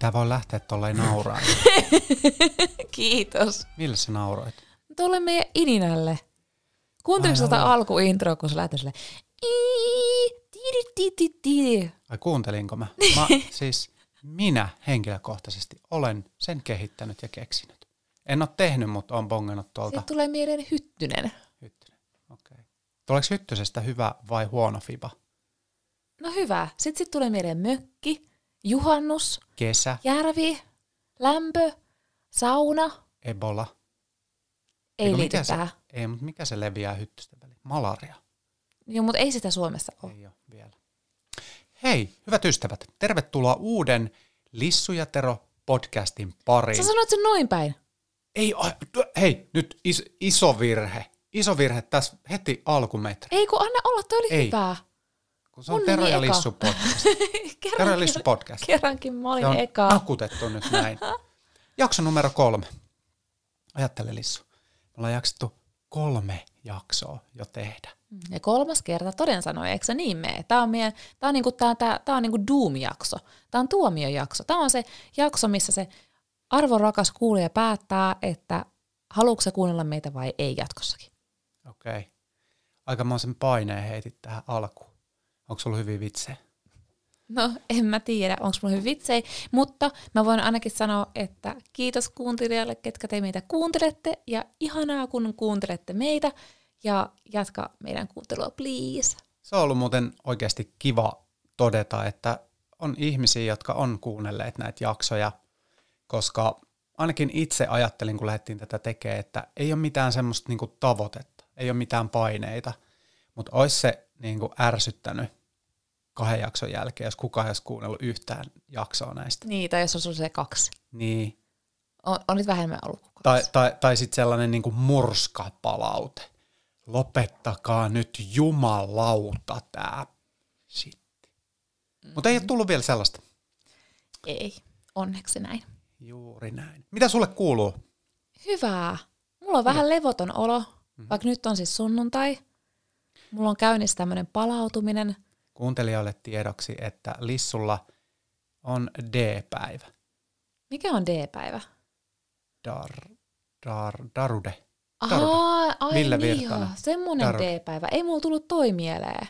Pitää vaan lähteä tolleen nauraa. Kiitos. Millä sä nauroit? Tuolle meidän Idinälle. Kuunteliko tätä tota alkuintroa, kun sä lähtee sille Ai kuuntelinko mä? mä siis minä henkilökohtaisesti olen sen kehittänyt ja keksinyt. En ole tehnyt, mutta on bongannut tuolta. Siitä tulee mieleen hyttynen. Hyttynen, okei. Okay. Tuleeko hyttysestä hyvä vai huono fiba? No hyvä. Sitten sit tulee mieleen mökki juhannus, kesä, järvi, lämpö, sauna. Ebola. Ei liity se, Ei, mutta mikä se leviää hyttystä väliin? Malaria. Joo, mutta ei sitä Suomessa ole. Ei ole vielä. Hei, hyvät ystävät, tervetuloa uuden Lissu ja Tero podcastin pariin. Sä sanoit sen noin päin. Ei, hei, nyt is, iso virhe. Iso virhe tässä heti alkumetri. Ei kun anna olla, toi oli ei. hyvää. Kun se on Tero ja Lissu podcast. Tero ja Lissu podcast. Kerrankin mä olin se on eka. Akutettu nyt näin. Jakso numero kolme. Ajattele Lissu. Me ollaan jaksettu kolme jaksoa jo tehdä. Ja kolmas kerta toden sanoi, eikö se niin mene? Tämä on, meidän, tää on, niinku, tää tää, tää on niinku Doom-jakso. Tämä on tuomiojakso. Tämä on se jakso, missä se arvorakas kuulija päättää, että haluatko se kuunnella meitä vai ei jatkossakin. Okei. Okay. Aikamoisen paineen heitit tähän alkuun. Onko sulla hyviä vitsejä? No, en mä tiedä, onko mulla hyvin vitsejä, mutta mä voin ainakin sanoa, että kiitos kuuntelijalle, ketkä te meitä kuuntelette, ja ihanaa, kun kuuntelette meitä, ja jatka meidän kuuntelua, please. Se on ollut muuten oikeasti kiva todeta, että on ihmisiä, jotka on kuunnelleet näitä jaksoja, koska ainakin itse ajattelin, kun lähdettiin tätä tekemään, että ei ole mitään semmoista niinku tavoitetta, ei ole mitään paineita, mutta olisi se niinku ärsyttänyt, kahden jakson jälkeen, jos kukaan ei olisi kuunnellut yhtään jaksoa näistä. Niin, tai jos on se kaksi. Niin. On, on nyt vähemmän ollut kuin Tai, tai, tai sitten sellainen niin kuin murskapalaute. Lopettakaa nyt jumalauta tämä sitten. Mm-hmm. Mutta ei ole tullut vielä sellaista. Ei, onneksi näin. Juuri näin. Mitä sulle kuuluu? Hyvää. Mulla on Hyvä. vähän levoton olo, mm-hmm. vaikka nyt on siis sunnuntai. Mulla on käynnissä tämmöinen palautuminen – Kuuntelijoille tiedoksi, että Lissulla on D-päivä. Mikä on D-päivä? Dar, dar, darude. Darude. Ahaa, ai Ville niin Virtanen. joo, semmoinen darude. D-päivä. Ei mulla tullut toi mieleen.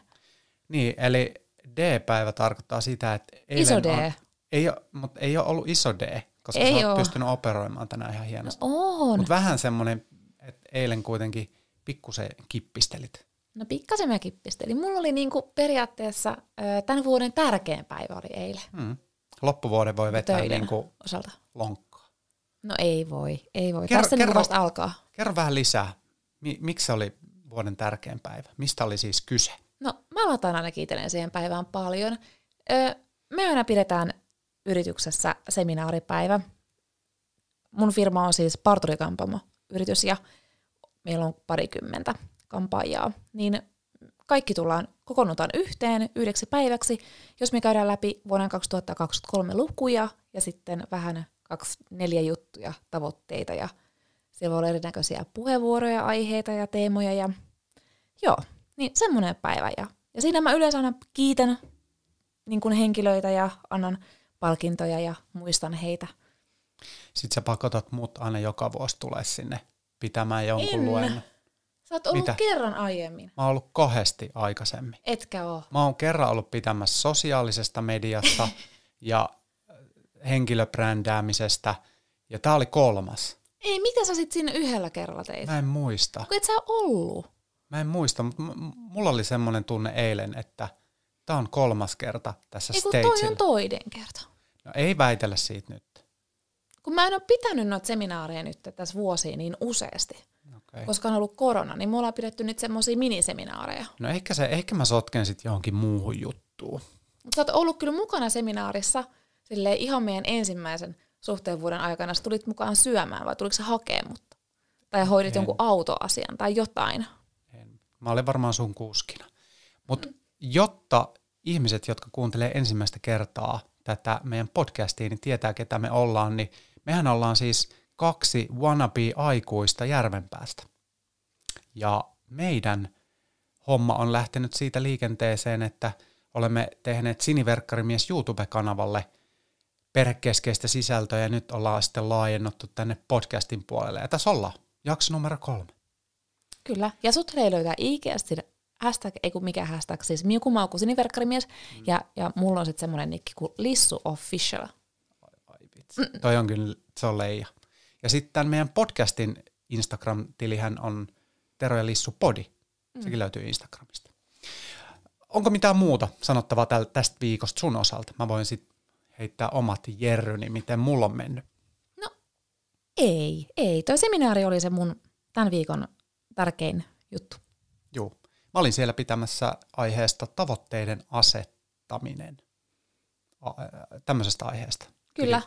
Niin, eli D-päivä tarkoittaa sitä, että... Iso D. On, ei ole, mutta ei ole ollut iso D, koska ei sä oot pystynyt operoimaan tänään ihan hienosti. No on. Mutta vähän semmoinen, että eilen kuitenkin pikkusen kippistelit. No pikkasen mä kippistelin. Mulla oli niinku periaatteessa tämän vuoden tärkein päivä oli eilen. Mm. Loppuvuoden voi vetää niinku osalta. lonkkaa. No ei voi, ei voi. Kerro, Tästä kerro, niinku vasta alkaa. Kerro vähän lisää. Miksi se oli vuoden tärkein päivä? Mistä oli siis kyse? No mä laitan aina kiitelen siihen päivään paljon. me aina pidetään yrityksessä seminaaripäivä. Mun firma on siis parturikampamo yritys ja meillä on parikymmentä kampaajaa, niin kaikki tullaan, kokoonnutaan yhteen yhdeksi päiväksi, jos me käydään läpi vuonna 2023 lukuja ja sitten vähän kaksi neljä juttuja, tavoitteita ja siellä voi olla erinäköisiä puheenvuoroja, aiheita ja teemoja ja joo, niin semmoinen päivä ja, ja siinä mä yleensä aina kiitän niin kuin henkilöitä ja annan palkintoja ja muistan heitä. Sitten sä pakotat mut aina joka vuosi tulee sinne pitämään jonkun en. luennon. Sä oot ollut Mitä? kerran aiemmin. Mä oon ollut kahdesti aikaisemmin. Etkä oo. Mä oon kerran ollut pitämässä sosiaalisesta mediasta ja äh, henkilöbrändäämisestä. Ja tää oli kolmas. Ei, mitä sä sit siinä yhdellä kerralla teit? Mä en muista. Kun et sä ollut. Mä en muista, mutta mulla oli semmoinen tunne eilen, että tää on kolmas kerta tässä Ei, kun stagella. toi on toinen kerta. No ei väitellä siitä nyt. Kun mä en ole pitänyt noita seminaareja nyt tässä vuosiin niin useasti. Okay. Koska on ollut korona, niin me ollaan pidetty nyt semmoisia miniseminaareja. No ehkä, se, ehkä mä sotken sitten johonkin muuhun juttuun. Mutta sä oot ollut kyllä mukana seminaarissa silleen ihan meidän ensimmäisen suhteen vuoden aikana. Sä tulit mukaan syömään vai tuliko sä hakemaan mutta Tai hoidit en. jonkun autoasian tai jotain. En. Mä olen varmaan sun kuskina. Mutta mm. jotta ihmiset, jotka kuuntelee ensimmäistä kertaa tätä meidän podcastia, niin tietää ketä me ollaan, niin mehän ollaan siis – kaksi wannabe-aikuista Järvenpäästä. Ja meidän homma on lähtenyt siitä liikenteeseen, että olemme tehneet Siniverkkarimies YouTube-kanavalle perhekeskeistä sisältöä ja nyt ollaan sitten laajennuttu tänne podcastin puolelle. Ja tässä ollaan, jakso numero kolme. Kyllä, ja sut löytää ikästi hashtag, ei kun mikä hashtag, siis miukumauku Siniverkkarimies, mm. ja, ja mulla on sitten semmoinen nikki kuin Lissu Official. Ai, ai vitsi, mm. toi on kyllä, se on leija. Ja sitten tämän meidän podcastin Instagram-tilihän on Tero ja Lissu Podi. Mm. Sekin mm. löytyy Instagramista. Onko mitään muuta sanottavaa tästä viikosta sun osalta? Mä voin sitten heittää omat jerryni, miten mulla on mennyt. No ei, ei. Tuo seminaari oli se mun tämän viikon tärkein juttu. Joo. Mä olin siellä pitämässä aiheesta tavoitteiden asettaminen. A- tämmöisestä aiheesta. Kyllä.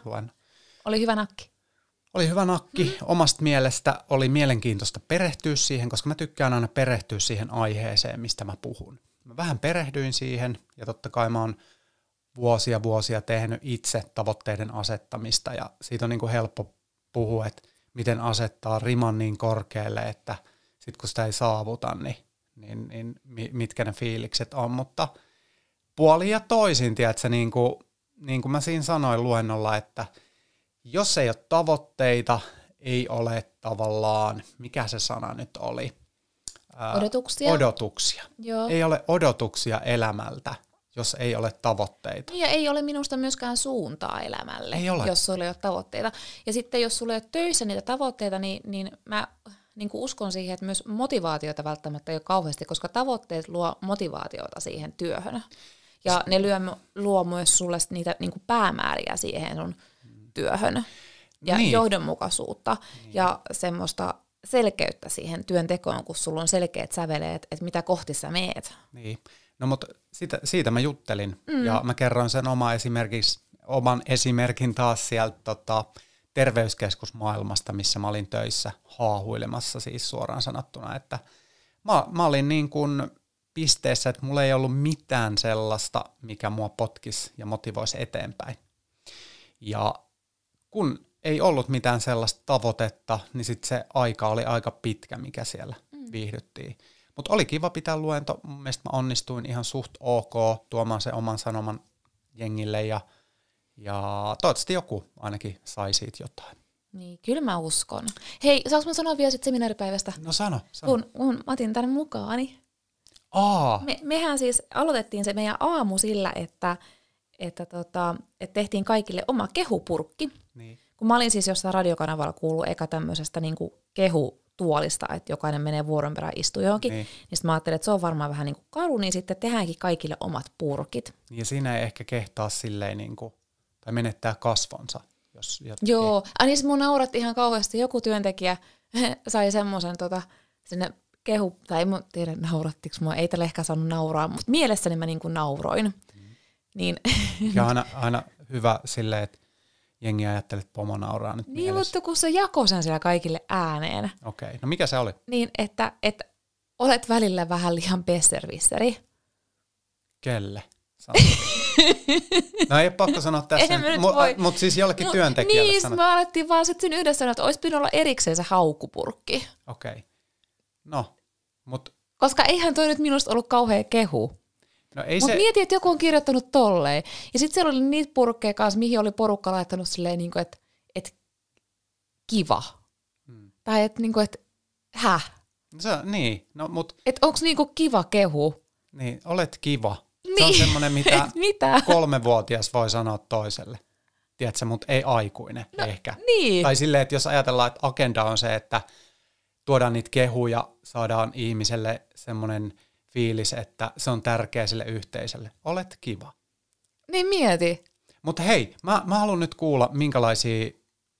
Oli hyvä nakki. Oli hyvä nakki mm-hmm. omasta mielestä, oli mielenkiintoista perehtyä siihen, koska mä tykkään aina perehtyä siihen aiheeseen, mistä mä puhun. Mä vähän perehdyin siihen ja totta kai mä oon vuosia vuosia tehnyt itse tavoitteiden asettamista ja siitä on niin kuin helppo puhua, että miten asettaa riman niin korkealle, että sitten kun sitä ei saavuta, niin, niin, niin mitkä ne fiilikset on, mutta puoli ja toisin, tiedätkö, niin kuin, niin kuin mä siinä sanoin luennolla, että – jos ei ole tavoitteita, ei ole tavallaan, mikä se sana nyt oli? Ää, odotuksia. Odotuksia. Joo. Ei ole odotuksia elämältä, jos ei ole tavoitteita. Niin, ja ei ole minusta myöskään suuntaa elämälle, ei ole. jos sulla ei ole tavoitteita. Ja sitten jos sulla ei ole töissä niitä tavoitteita, niin, niin mä niin kuin uskon siihen, että myös motivaatiota välttämättä ei ole kauheasti, koska tavoitteet luo motivaatiota siihen työhön. Ja ne lyö, luo myös sulle niitä niin kuin päämääriä siihen sun työhön ja niin. johdonmukaisuutta niin. ja semmoista selkeyttä siihen työntekoon, kun sulla on selkeät säveleet, että mitä kohti sä meet. Niin. No mutta siitä, siitä mä juttelin mm. ja mä kerroin sen oma esimerkiksi, oman esimerkin taas sieltä tota, terveyskeskusmaailmasta, missä mä olin töissä haahuilemassa siis suoraan sanottuna, että mä, mä olin niin kuin pisteessä, että mulla ei ollut mitään sellaista, mikä mua potkisi ja motivoisi eteenpäin. Ja kun ei ollut mitään sellaista tavoitetta, niin sitten se aika oli aika pitkä, mikä siellä mm. viihdyttiin. Mutta oli kiva pitää luento. Mun mielestä mä onnistuin ihan suht ok tuomaan se oman sanoman jengille ja, ja toivottavasti joku ainakin sai siitä jotain. Niin, kyllä mä uskon. Hei, saanko mä sanoa vielä sit seminaaripäivästä? No sano, sano. Kun, kun mä otin tänne mukaani. Aa. Me, mehän siis aloitettiin se meidän aamu sillä, että, että tota, että tehtiin kaikille oma kehupurkki. Niin. Kun mä olin siis jossain radiokanavalla kuullut eka tämmöisestä niin kehu tuolista, että jokainen menee vuoron perään istuu johonkin, niin, niin sitten mä ajattelin, että se on varmaan vähän niin kuin karu, niin sitten tehdäänkin kaikille omat purkit. Ja siinä ei ehkä kehtaa silleen niin kuin, tai menettää kasvonsa. Jos Joo, ja niin mun nauratti ihan kauheasti, joku työntekijä sai semmoisen tota, sinne kehu, tai en tiedä naurattiko mua, ei tällä ehkä saanut nauraa, mutta mielessäni mä niin kuin nauroin. Mm. Niin. Ja aina, aina hyvä silleen, että jengi ajattelee, että pomo nauraa nyt Niin, mutta kun se jakoi sen siellä kaikille ääneen. Okei, okay. no mikä se oli? Niin, että, että olet välillä vähän liian pesservisseri. Kelle? no ei pakko sanoa tässä, mutta mu- mut siis jollekin mut, no, työntekijälle Niin, sanot. me alettiin vaan sitten yhdessä sanoa, että olisi pitänyt olla erikseen se haukupurkki. Okei. Okay. No, mutta... Koska eihän toi nyt minusta ollut kauhean kehu. No ei Mutta se... mieti, että joku on kirjoittanut tolleen. Ja sitten siellä oli niitä purkkeja kanssa, mihin oli porukka laittanut silleen, niin että, että kiva. Hmm. Tai että, niin et, niinku, että häh. No se, niin, no mut... Et onks niinku kiva kehu? Niin, olet kiva. Niin. Se on niin. semmoinen, mitä, mitä kolmevuotias voi sanoa toiselle. Tiedätkö, mutta ei aikuinen no, ehkä. Niin. Tai silleen, että jos ajatellaan, että agenda on se, että tuodaan niitä kehuja, saadaan ihmiselle semmoinen – fiilis, että se on tärkeä sille yhteisölle. Olet kiva. Niin mieti. Mutta hei, mä, mä haluan nyt kuulla, minkälaisia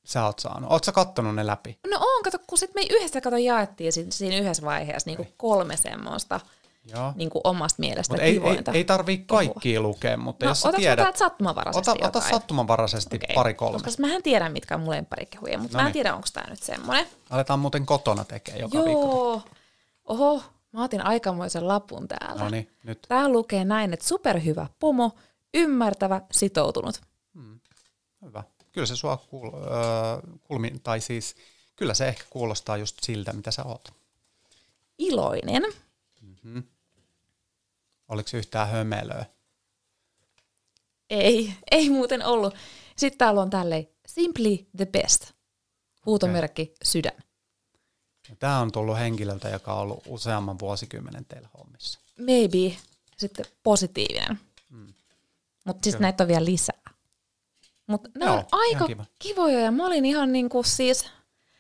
sä oot saanut. Oot sä kattonut ne läpi? No on, kato, kun sit me yhdessä kato jaettiin siinä, siinä yhdessä vaiheessa niin kuin kolme semmoista. Joo. Niin kuin omasta mielestä mut ei, ei, ei tarvii kaikkia lukea, mutta no, jos sä tiedät... Otat sattumanvaraisesti ota, ota sattumanvaraisesti okay. pari kolme. Koska mä en tiedä, mitkä on mun lemparikehuja, mutta no mä en tiedä, onko tämä nyt semmoinen. Aletaan muuten kotona tekemään joka Joo. viikko. Oho, Mä otin aikamoisen lapun täällä. No niin, nyt. Tää lukee näin, että superhyvä pomo, ymmärtävä, sitoutunut. Hmm. Hyvä. Kyllä se sua kuul, äh, kulmi, tai siis kyllä se ehkä kuulostaa just siltä, mitä sä oot. Iloinen. Mm-hmm. Oliko se yhtään hömelöä? Ei, ei muuten ollut. Sitten täällä on tälleen, simply the best. Huutomerkki okay. sydän. Ja tämä on tullut henkilöltä, joka on ollut useamman vuosikymmenen teillä hommissa. Maybe sitten positiivinen. Mm. Mutta siis näitä on vielä lisää. Mutta ne on aika kiva. kivoja ja mä olin ihan niinku siis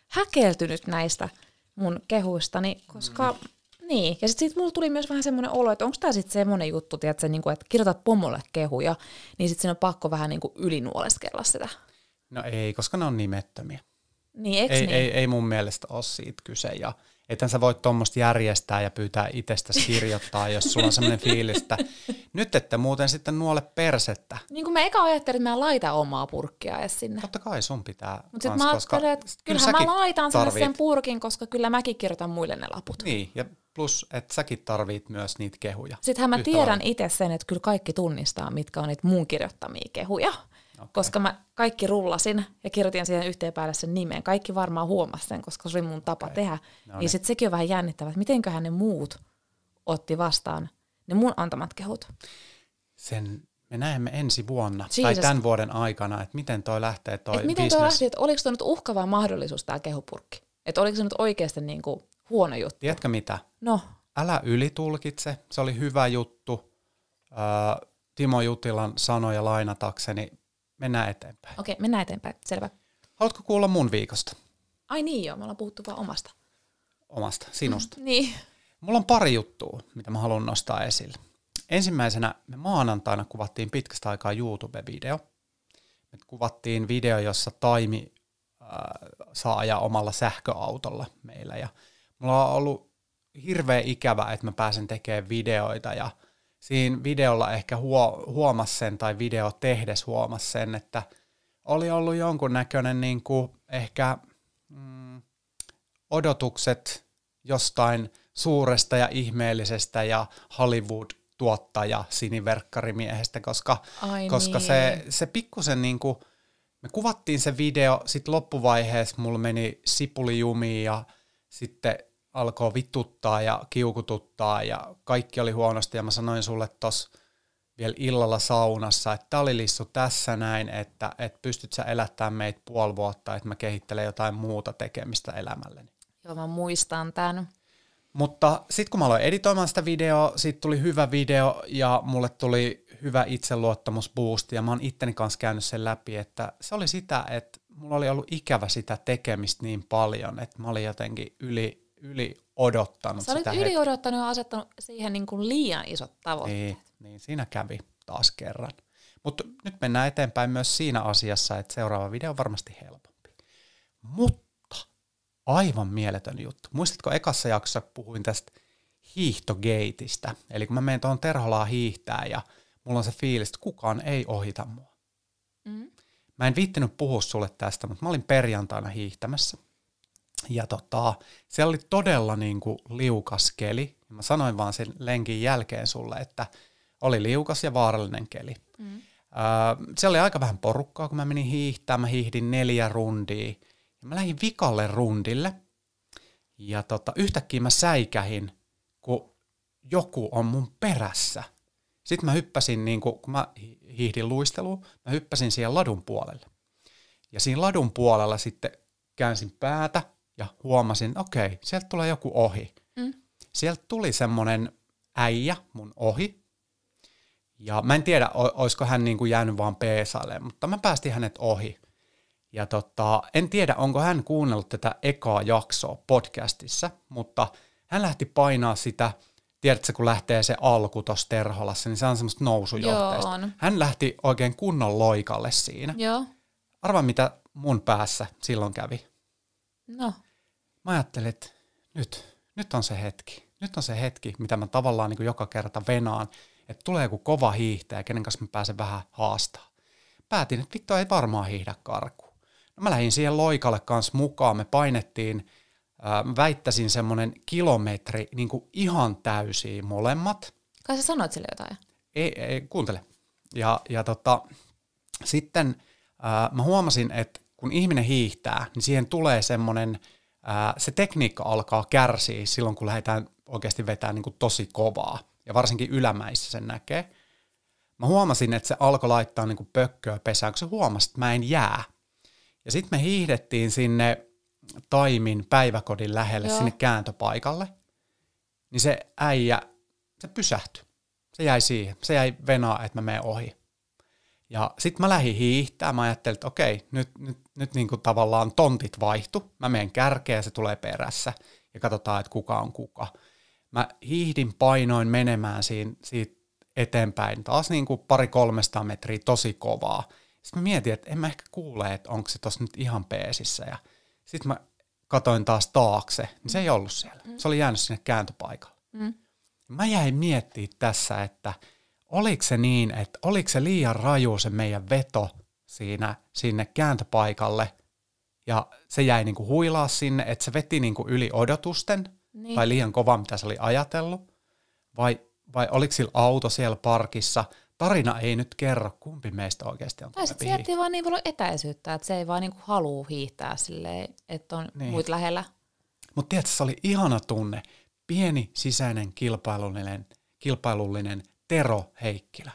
häkeltynyt näistä mun kehuistani, koska mm. niin. Ja sitten sit mulla tuli myös vähän semmoinen olo, että onko tämä sitten semmoinen juttu, tiedätkö, niinku, että kirjoitat pomolle kehuja, niin sitten siinä on pakko vähän niinku ylinuoleskella sitä. No ei, koska ne on nimettömiä. Niin, ei, niin? Ei, ei mun mielestä ole siitä kyse. Ja ethän sä voit tuommoista järjestää ja pyytää itsestä kirjoittaa, jos sulla on semmoinen fiilis, että nyt ette muuten sitten nuole persettä. Niin kuin mä eka ajattelin, että mä laitan omaa purkkia edes sinne. Totta kai sun pitää. Mutta sitten mä ajattelin, että kyllähän mä laitan tarvit. sen purkin, koska kyllä mäkin kirjoitan muille ne laput. Niin, ja plus, että säkin tarvit myös niitä kehuja. Sittenhän mä Yhtä tiedän itse sen, että kyllä kaikki tunnistaa, mitkä on niitä mun kirjoittamia kehuja. Okay. Koska mä kaikki rullasin ja kirjoitin siihen yhteen päälle sen nimeen. Kaikki varmaan huomasi sen, koska se oli mun tapa okay. tehdä. No niin, niin. sitten sekin on vähän jännittävää, että mitenköhän ne muut otti vastaan ne mun antamat kehut. Sen me näemme ensi vuonna Jesus. tai tämän vuoden aikana, että miten toi lähtee toi Et miten business. toi lähti, oliko toi nyt uhkava mahdollisuus tämä kehupurkki? Että oliko se nyt oikeasti niinku huono juttu? Tiedätkö mitä? No. Älä ylitulkitse, se oli hyvä juttu. Timo Jutilan sanoja lainatakseni, Mennään eteenpäin. Okei, mennään eteenpäin. Selvä. Haluatko kuulla mun viikosta? Ai niin joo, me ollaan puhuttu vaan omasta. Omasta, sinusta. niin. Mulla on pari juttua, mitä mä haluan nostaa esille. Ensimmäisenä me maanantaina kuvattiin pitkästä aikaa YouTube-video. Me kuvattiin video, jossa Taimi äh, saa ajaa omalla sähköautolla meillä. Ja mulla on ollut hirveä ikävä, että mä pääsen tekemään videoita ja – siinä videolla ehkä huo, huomasi sen tai video tehdes huomasi sen, että oli ollut jonkun näköinen niin ehkä mm, odotukset jostain suuresta ja ihmeellisestä ja Hollywood tuottaja siniverkkarimiehestä, koska, Ai koska niin. se, se pikkusen niin kuin, me kuvattiin se video, sitten loppuvaiheessa mulla meni sipulijumiin ja sitten alkoi vituttaa ja kiukututtaa ja kaikki oli huonosti ja mä sanoin sulle tossa vielä illalla saunassa, että tää oli lissu tässä näin, että, että pystyt sä elättämään meitä puoli vuotta, että mä kehittelen jotain muuta tekemistä elämälleni. Joo, mä muistan tämän. Mutta sitten kun mä aloin editoimaan sitä videoa, siitä tuli hyvä video ja mulle tuli hyvä itseluottamusboosti ja mä oon itteni kanssa käynyt sen läpi, että se oli sitä, että mulla oli ollut ikävä sitä tekemistä niin paljon, että mä olin jotenkin yli yli odottanut Sä olit sitä yli odottanut ja asettanut siihen niin kuin liian isot tavoitteet. Niin, niin siinä kävi taas kerran. Mutta nyt mennään eteenpäin myös siinä asiassa, että seuraava video on varmasti helpompi. Mutta aivan mieletön juttu. Muistatko ekassa jaksossa puhuin tästä hiihtogeitistä? Eli kun mä menen tuohon Terholaan hiihtää ja mulla on se fiilis, että kukaan ei ohita mua. Mm. Mä en viittinyt puhua sulle tästä, mutta mä olin perjantaina hiihtämässä. Ja tota, se oli todella niin kuin liukas keli. Mä sanoin vaan sen lenkin jälkeen sulle, että oli liukas ja vaarallinen keli. Mm. Öö, siellä oli aika vähän porukkaa, kun mä menin hiihtämään. Mä hiihdin neljä rundia. Ja mä lähdin vikalle rundille. Ja tota, yhtäkkiä mä säikähin, kun joku on mun perässä. Sitten mä hyppäsin, niin kuin kun mä hiihdin luisteluun, mä hyppäsin siihen ladun puolelle. Ja siinä ladun puolella sitten käänsin päätä ja huomasin, okei, okay, sieltä tulee joku ohi. Mm. Sieltä tuli semmoinen äijä mun ohi. Ja mä en tiedä, olisiko hän niin kuin jäänyt vaan peesalle, mutta mä päästin hänet ohi. Ja tota, en tiedä, onko hän kuunnellut tätä ekaa jaksoa podcastissa, mutta hän lähti painaa sitä, tiedätkö, kun lähtee se alku tuossa Terholassa, niin se on semmoista nousujohteista. Joo, on. Hän lähti oikein kunnon loikalle siinä. Joo. Arva, mitä mun päässä silloin kävi. No. Mä ajattelin, että nyt, nyt on se hetki. Nyt on se hetki, mitä mä tavallaan niin kuin joka kerta venaan, että tulee joku kova hiihtäjä, kenen kanssa mä pääsen vähän haastaa. Päätin, että vittu ei varmaan hiihdä karku. No mä lähdin siihen loikalle kanssa mukaan, me painettiin, äh, väittäisin semmonen kilometri niin kuin ihan täysiä molemmat. Kai sä sanoit sille jotain? Ei, ei kuuntele. Ja, ja tota, sitten äh, mä huomasin, että kun ihminen hiihtää, niin siihen tulee semmoinen, se tekniikka alkaa kärsiä silloin, kun lähdetään oikeasti vetämään niin tosi kovaa. Ja varsinkin ylämäissä sen näkee. Mä huomasin, että se alkoi laittaa niin pökköä pesään, kun se huomasi, että mä en jää. Ja sitten me hiihdettiin sinne Taimin päiväkodin lähelle, Joo. sinne kääntöpaikalle. Niin se äijä, se pysähtyi. Se jäi siihen. Se jäi venaa, että mä menen ohi. Ja sitten mä lähdin hiihtää, mä ajattelin, että okei, nyt, nyt, nyt niin kuin tavallaan tontit vaihtu, mä menen kärkeä se tulee perässä ja katsotaan, että kuka on kuka. Mä hiihdin painoin menemään siinä, siitä eteenpäin taas niin kuin pari 300 metriä tosi kovaa. Sitten mä mietin, että en mä ehkä kuule, että onko se tossa nyt ihan peesissä. Ja sitten mä katoin taas taakse, niin se ei ollut siellä. Mm. Se oli jäänyt sinne kääntöpaikalle. Mm. Mä jäin miettimään tässä, että – oliko se niin, että oliko se liian raju se meidän veto siinä, sinne kääntöpaikalle, ja se jäi niinku huilaa sinne, että se veti niinku yli odotusten, niin. tai liian kova, mitä se oli ajatellut, vai, vai oliko sillä auto siellä parkissa, tarina ei nyt kerro, kumpi meistä oikeasti on Tai sitten se vaan niin paljon etäisyyttä, että se ei vaan niinku halua hiihtää silleen, että on niin. muut lähellä. Mutta tiedätkö, se oli ihana tunne, pieni sisäinen kilpailullinen, kilpailullinen Tero Heikkilä.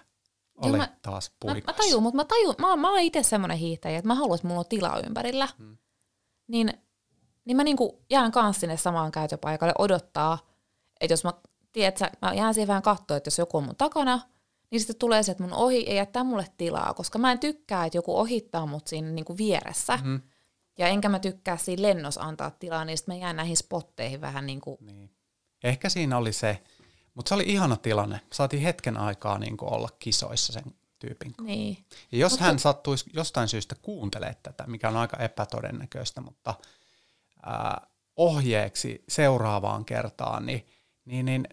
ole Olet mä, taas puikas. Mä, mä tajun, mutta mä tajun, mä, mä oon itse semmoinen hiihtäjä, että mä haluan, että mulla on tilaa ympärillä. Hmm. Niin, niin mä niinku jään kanssa sinne samaan käytöpaikalle odottaa, että jos mä, tiedätkö, mä jään siihen vähän katsoa, että jos joku on mun takana, niin sitten tulee se, että mun ohi ei jättää mulle tilaa, koska mä en tykkää, että joku ohittaa mut siinä niinku vieressä. Hmm. Ja enkä mä tykkää siinä lennossa antaa tilaa, niin sitten mä jään näihin spotteihin vähän niinku. niin kuin... Niin. Ehkä siinä oli se, mutta se oli ihana tilanne. Saatiin hetken aikaa niin kuin olla kisoissa sen tyypin kanssa. Niin. Ja jos mutta... hän sattuisi jostain syystä kuuntelemaan tätä, mikä on aika epätodennäköistä, mutta äh, ohjeeksi seuraavaan kertaan, niin, niin, niin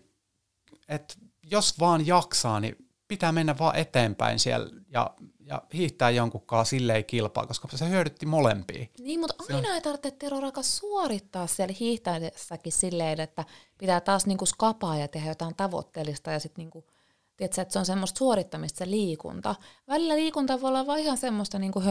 et jos vaan jaksaa, niin pitää mennä vaan eteenpäin siellä ja ja hiihtää jonkunkaan silleen kilpaa, koska se hyödytti molempia. Niin, mutta aina ei tarvitse Tero Rakas suorittaa siellä hiihtäessäkin silleen, että pitää taas niinku skapaa ja tehdä jotain tavoitteellista ja sitten niinku, tiedätkö, että se on semmoista suorittamista se liikunta. Välillä liikunta voi olla vaan ihan semmoista niinku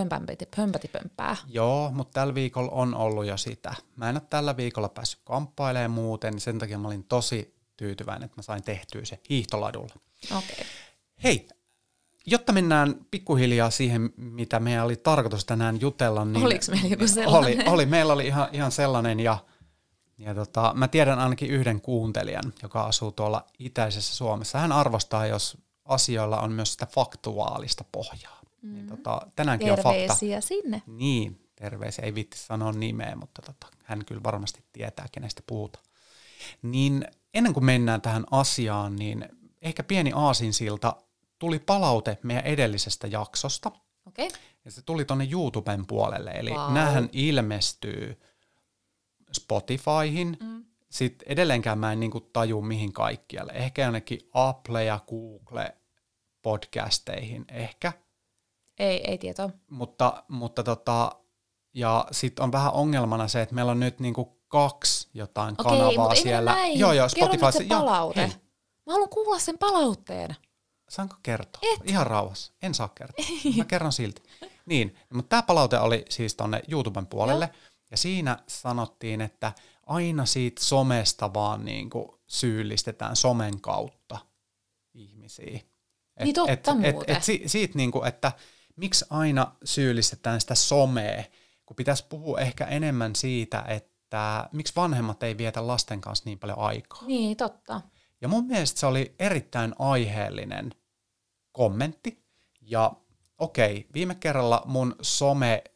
hömpätipömpää. Joo, mutta tällä viikolla on ollut jo sitä. Mä en ole tällä viikolla päässyt kamppailemaan muuten, niin sen takia mä olin tosi tyytyväinen, että mä sain tehtyä se hiihtoladulla. Okei. Okay. Hei, jotta mennään pikkuhiljaa siihen, mitä meillä oli tarkoitus tänään jutella. Niin Oliko meillä joku sellainen? Oli, oli meillä oli ihan, ihan sellainen ja, ja tota, mä tiedän ainakin yhden kuuntelijan, joka asuu tuolla itäisessä Suomessa. Hän arvostaa, jos asioilla on myös sitä faktuaalista pohjaa. Niin mm. Niin, tota, tänäänkin terveisiä on fakta. sinne. Niin, terveisiä. Ei vitti sanoa nimeä, mutta tota, hän kyllä varmasti tietää, kenestä puhutaan. Niin ennen kuin mennään tähän asiaan, niin ehkä pieni aasinsilta tuli palaute meidän edellisestä jaksosta. Okay. Ja se tuli tuonne YouTuben puolelle. Eli wow. näähän ilmestyy Spotifyhin. Mm. Sitten edelleenkään mä en niinku taju mihin kaikkialle. Ehkä jonnekin Apple ja Google podcasteihin ehkä. Ei, ei tietoa. Mutta, mutta tota, ja sitten on vähän ongelmana se, että meillä on nyt niinku kaksi jotain Okei, kanavaa mutta siellä. Näin. Joo, joo, Spotify. Kerro nyt se palaute. Ja, Mä haluan kuulla sen palautteen saanko kertoa? Et. Ihan rauhassa. En saa kertoa. Mä kerron silti. Niin, mutta tämä palaute oli siis tuonne YouTuben puolelle. Joo. Ja siinä sanottiin, että aina siitä somesta vaan niin kuin syyllistetään somen kautta ihmisiä. Et, niin totta et, muuten. Et, et, si, siitä niin kuin, että miksi aina syyllistetään sitä somea, kun pitäisi puhua ehkä enemmän siitä, että miksi vanhemmat ei vietä lasten kanssa niin paljon aikaa. Niin, totta. Ja mun mielestä se oli erittäin aiheellinen kommentti. Ja okei, okay, viime kerralla mun someaiheet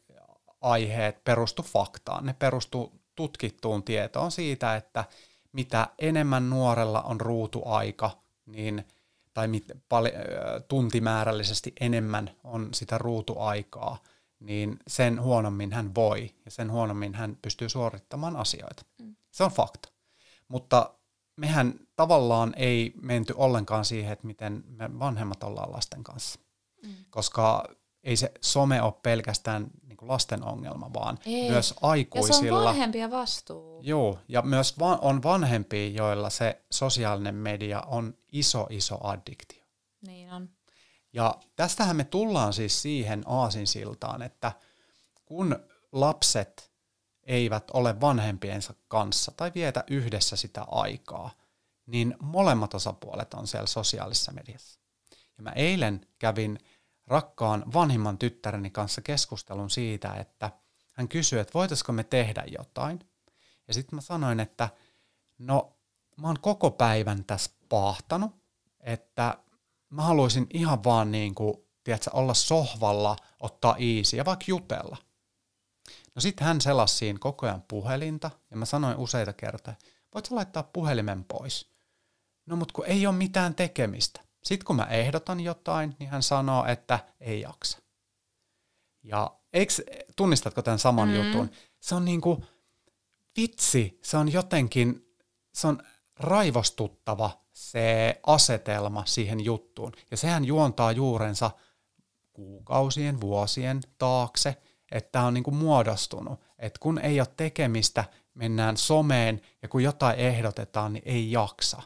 aiheet perustu faktaan. Ne perustu tutkittuun tietoon siitä, että mitä enemmän nuorella on ruutuaika, niin tai mit, pal- tuntimäärällisesti enemmän on sitä ruutuaikaa, niin sen huonommin hän voi ja sen huonommin hän pystyy suorittamaan asioita. Mm. Se on fakta. Mutta mehän tavallaan ei menty ollenkaan siihen, että miten me vanhemmat ollaan lasten kanssa. Mm. Koska ei se some ole pelkästään niin lasten ongelma, vaan ei. myös aikuisilla. Ja se on vanhempia vastuu. Joo, ja myös va- on vanhempia, joilla se sosiaalinen media on iso, iso addiktio. Niin on. Ja tästähän me tullaan siis siihen aasinsiltaan, että kun lapset eivät ole vanhempiensa kanssa tai vietä yhdessä sitä aikaa, niin molemmat osapuolet on siellä sosiaalisessa mediassa. Ja mä eilen kävin rakkaan vanhimman tyttäreni kanssa keskustelun siitä, että hän kysyi, että voitaisiko me tehdä jotain. Ja sitten mä sanoin, että no mä oon koko päivän tässä pahtanut, että mä haluaisin ihan vaan niin kuin, tiedätkö, olla sohvalla, ottaa iisiä, vaikka jutella. No sitten hän selasi siinä koko ajan puhelinta, ja mä sanoin useita kertaa, voit sä laittaa puhelimen pois? No mut kun ei ole mitään tekemistä. Sitten kun mä ehdotan jotain, niin hän sanoo, että ei jaksa. Ja eiks, tunnistatko tämän saman mm. jutun? Se on niinku vitsi, se on jotenkin, se on raivostuttava se asetelma siihen juttuun. Ja sehän juontaa juurensa kuukausien, vuosien taakse – että tämä on niin kuin muodostunut, että kun ei ole tekemistä, mennään someen ja kun jotain ehdotetaan, niin ei jaksa.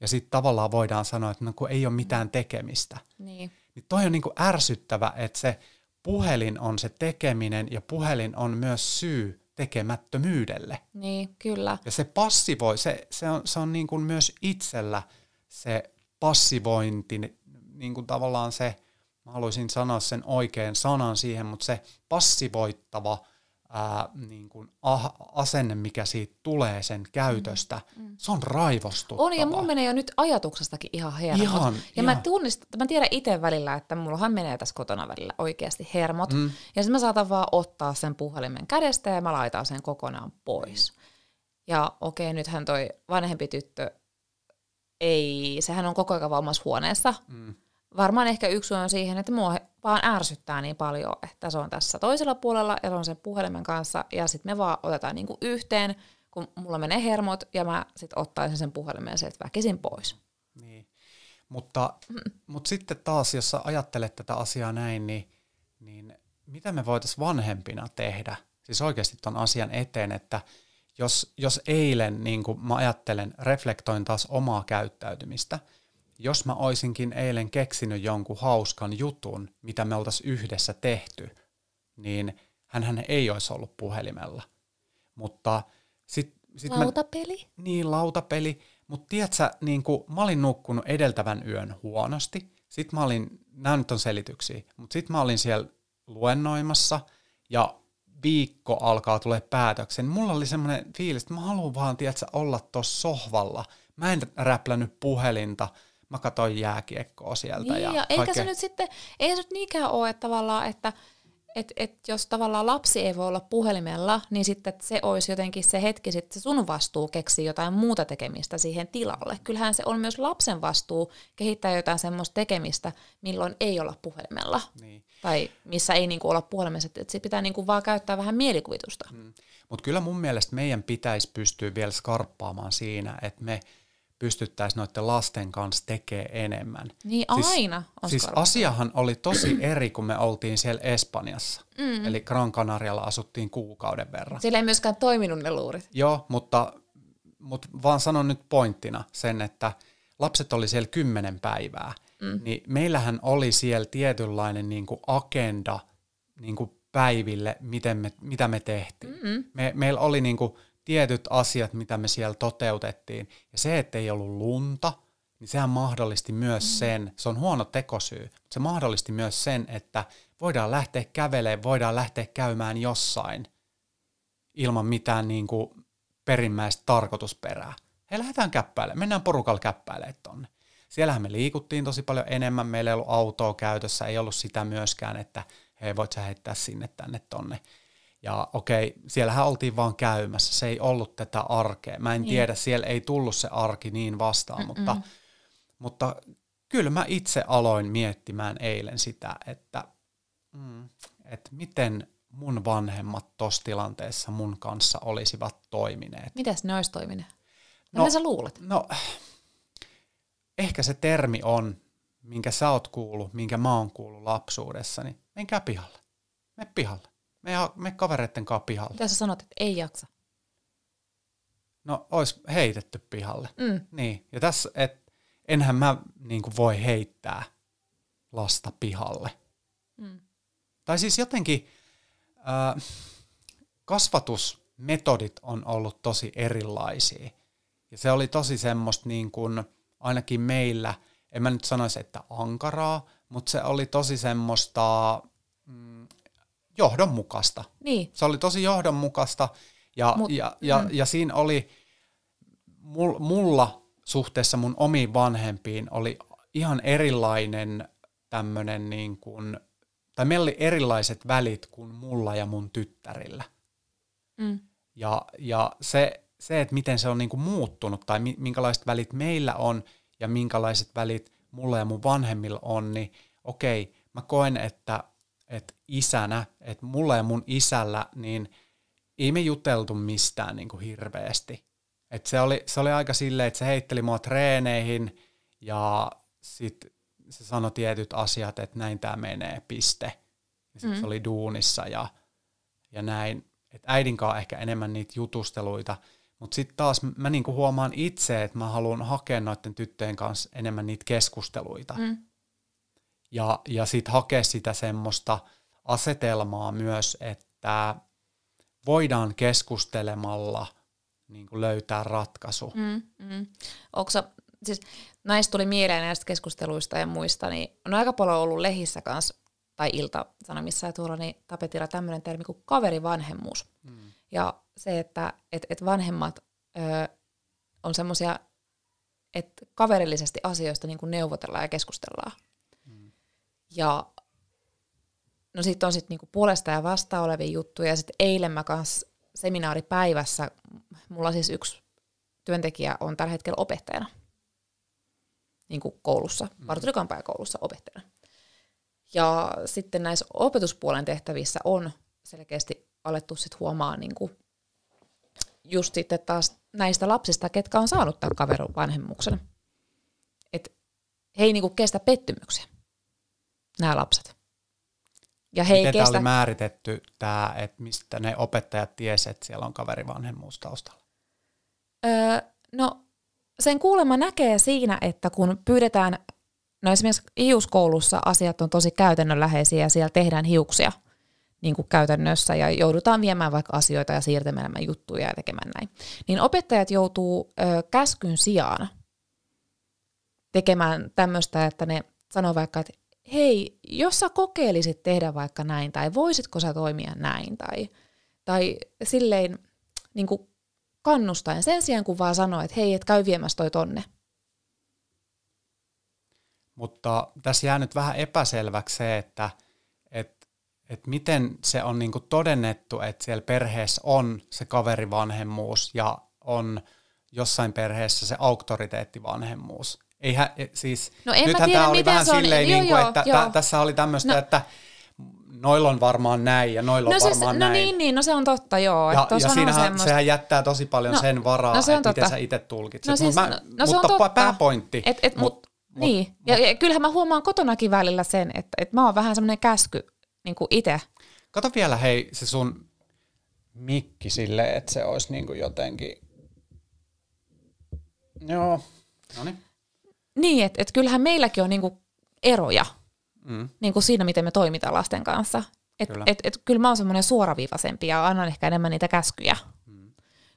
Ja sitten tavallaan voidaan sanoa, että no kun ei ole mitään tekemistä. Niin. niin toi on niin kuin ärsyttävä, että se puhelin on se tekeminen ja puhelin on myös syy tekemättömyydelle. Niin, kyllä. Ja se passivoi, se, se on, se on niin kuin myös itsellä se passivointi, niin kuin tavallaan se mä haluaisin sanoa sen oikean sanan siihen, mutta se passivoittava ää, niin kuin ah, asenne, mikä siitä tulee sen käytöstä, mm, mm. se on raivostuttava. On, ja mun menee jo nyt ajatuksestakin ihan hermot. Ihan, ja ihan. mä tunnistan, mä tiedän itse välillä, että mullahan menee tässä kotona välillä oikeasti hermot, mm. ja sitten mä saatan vaan ottaa sen puhelimen kädestä ja mä laitan sen kokonaan pois. Niin. Ja okei, okay, nythän toi vanhempi tyttö ei, sehän on koko ajan vaan omassa huoneessa, mm varmaan ehkä yksi on siihen, että mua vaan ärsyttää niin paljon, että se on tässä toisella puolella ja se on sen puhelimen kanssa ja sitten me vaan otetaan niinku yhteen, kun mulla menee hermot ja mä sitten ottaisin sen puhelimen sieltä väkisin pois. Niin. Mutta, mm. mutta sitten taas, jos sä ajattelet tätä asiaa näin, niin, niin mitä me voitaisiin vanhempina tehdä? Siis oikeasti ton asian eteen, että jos, jos eilen niin kuin mä ajattelen, reflektoin taas omaa käyttäytymistä – jos mä oisinkin eilen keksinyt jonkun hauskan jutun, mitä me oltaisiin yhdessä tehty, niin hän ei olisi ollut puhelimella. Mutta sit, sit lautapeli? Mä, niin, lautapeli. Mutta tiedätkö, niin kun mä olin nukkunut edeltävän yön huonosti, sit mä olin, nämä nyt on selityksiä, mutta sit mä olin siellä luennoimassa ja viikko alkaa tulee päätöksen. Mulla oli semmoinen fiilis, että mä haluan vaan, tiedätkö, olla tuossa sohvalla. Mä en räplänyt puhelinta – mä katsoin jääkiekkoa sieltä. Niin, ja, ja eikä oikein... se nyt sitten, ei se nyt niinkään ole, että tavallaan, että et, et jos tavallaan lapsi ei voi olla puhelimella, niin sitten se olisi jotenkin se hetki, sitten se sun vastuu keksiä jotain muuta tekemistä siihen tilalle. Kyllähän se on myös lapsen vastuu kehittää jotain semmoista tekemistä, milloin ei olla puhelimella. Niin. Tai missä ei niinku olla puhelimessa. Että se pitää niinku vaan käyttää vähän mielikuvitusta. Hmm. Mutta kyllä mun mielestä meidän pitäisi pystyä vielä skarppaamaan siinä, että me – pystyttäisiin noiden lasten kanssa tekemään enemmän. Niin siis- aina Siis, Siis asiahan oli tosi eri, kun me oltiin siellä Espanjassa. Mm. Eli Gran Canarialla asuttiin kuukauden verran. Siellä ei myöskään toiminut ne luurit. Joo, mutta, mutta vaan sanon nyt pointtina sen, että lapset oli siellä kymmenen päivää. Mm. Niin meillähän oli siellä tietynlainen niin kuin agenda niin kuin päiville, miten me, mitä me tehtiin. Mm-hmm. Me, meillä oli niin kuin tietyt asiat, mitä me siellä toteutettiin. Ja se, että ei ollut lunta, niin sehän mahdollisti myös mm. sen, se on huono tekosyy, mutta se mahdollisti myös sen, että voidaan lähteä kävelemään, voidaan lähteä käymään jossain ilman mitään niin kuin perimmäistä tarkoitusperää. Hei, lähdetään käppäilemään, mennään porukalla käppäilemään tonne. Siellähän me liikuttiin tosi paljon enemmän, meillä ei ollut autoa käytössä, ei ollut sitä myöskään, että hei, voit sä heittää sinne tänne tonne ja okei, siellähän oltiin vaan käymässä, se ei ollut tätä arkea. Mä en niin. tiedä, siellä ei tullut se arki niin vastaan, mm mutta, mutta kyllä mä itse aloin miettimään eilen sitä, että, mm, että miten mun vanhemmat tuossa tilanteessa mun kanssa olisivat toimineet. Mitäs ne olisi toimineet? No, mitä sä luulet? No, ehkä se termi on, minkä sä oot kuullut, minkä mä oon kuullut lapsuudessani, menkää pihalle, me pihalle me, ja, me kavereitten kanssa pihalle. Mitä sä sanot, että ei jaksa? No, olisi heitetty pihalle. Mm. Niin, ja tässä, et, enhän mä niin kuin voi heittää lasta pihalle. Mm. Tai siis jotenkin äh, kasvatusmetodit on ollut tosi erilaisia. Ja se oli tosi semmoista niin kuin, ainakin meillä, en mä nyt sanoisi, että ankaraa, mutta se oli tosi semmoista mm, johdonmukaista. Niin. Se oli tosi johdonmukaista ja, Mut, ja, ja, mm. ja siinä oli mulla suhteessa mun omiin vanhempiin oli ihan erilainen tämmöinen niin kuin, tai meillä oli erilaiset välit kuin mulla ja mun tyttärillä. Mm. Ja, ja se, se, että miten se on niin kuin muuttunut tai minkälaiset välit meillä on ja minkälaiset välit mulla ja mun vanhemmilla on, niin okei, mä koen, että että isänä, että mulla ja mun isällä, niin ei me juteltu mistään niin kuin hirveästi. Et se, oli, se oli aika silleen, että se heitteli mua treeneihin ja sitten se sanoi tietyt asiat, että näin tämä menee, piste. Ja mm. se oli duunissa ja, ja näin. Et äidinkaan ehkä enemmän niitä jutusteluita. Mutta sitten taas mä niinku huomaan itse, että mä haluan hakea noiden tyttöjen kanssa enemmän niitä keskusteluita. Mm ja, ja sitten hakea sitä semmoista asetelmaa myös, että voidaan keskustelemalla niin kuin löytää ratkaisu. Mm, mm. Onko siis näistä tuli mieleen näistä keskusteluista ja muista, niin on aika paljon ollut lehissä kanssa, tai ilta-sanomissa ja tuolla, niin tapetilla tämmöinen termi kuin kaverivanhemmuus. Mm. Ja se, että et, et vanhemmat ö, on semmoisia, että kaverillisesti asioista niin kuin neuvotellaan ja keskustellaan. Ja no sitten on sitten niinku puolesta ja vasta olevia juttuja. Ja sitten eilen mä kanssa seminaaripäivässä, mulla siis yksi työntekijä on tällä hetkellä opettajana niin kuin koulussa, mm. koulussa opettajana. Ja sitten näissä opetuspuolen tehtävissä on selkeästi alettu sit huomaa niin kuin just sitten taas näistä lapsista, ketkä on saanut tämän kaverin vanhemmuksen. Että he ei niin kuin kestä pettymyksiä nämä lapset. Ja he Miten kestä... tämä oli määritetty, tämä, että mistä ne opettajat tiesivät, että siellä on kaveri vanhemmuus taustalla? Öö, no sen kuulemma näkee siinä, että kun pyydetään, no esimerkiksi iuskoulussa asiat on tosi käytännönläheisiä ja siellä tehdään hiuksia niin kuin käytännössä ja joudutaan viemään vaikka asioita ja siirtämään juttuja ja tekemään näin, niin opettajat joutuu ö, käskyn sijaan tekemään tämmöistä, että ne sanoo vaikka, että hei, jos sä kokeilisit tehdä vaikka näin, tai voisitko sä toimia näin, tai, tai silleen niin kuin kannustaen sen sijaan, kun vaan sanoo, että hei, et käy viemässä toi tonne. Mutta tässä jää nyt vähän epäselväksi se, että et, et miten se on niinku todennettu, että siellä perheessä on se kaverivanhemmuus ja on jossain perheessä se auktoriteettivanhemmuus. Eihän, e, siis, no en nythän mä tiedä, tämä oli vähän silleen, joo, niin kuin, joo, että joo. tässä oli tämmöistä, no. että noilla on varmaan näin ja noilla no, on varmaan se, no näin. No niin, niin, no se on totta, joo. Ja, että ja siinähän sehän jättää tosi paljon no, sen varaa, no, se on että totta. miten sä itse tulkitset. No, siis, mä, no, no, mutta totta. pääpointti. Et, et, mut, mut, niin, mut, ja, ja kyllähän mä huomaan kotonakin välillä sen, että et mä oon vähän semmoinen käsky niin itse. Kato vielä hei se sun mikki silleen, että se olisi niin kuin jotenkin... Joo, no niin. Niin, että et kyllähän meilläkin on niinku eroja mm. niinku siinä, miten me toimitaan lasten kanssa. Et, kyllä. Et, et, kyllä mä oon semmoinen suoraviivaisempi ja annan ehkä enemmän niitä käskyjä, mm.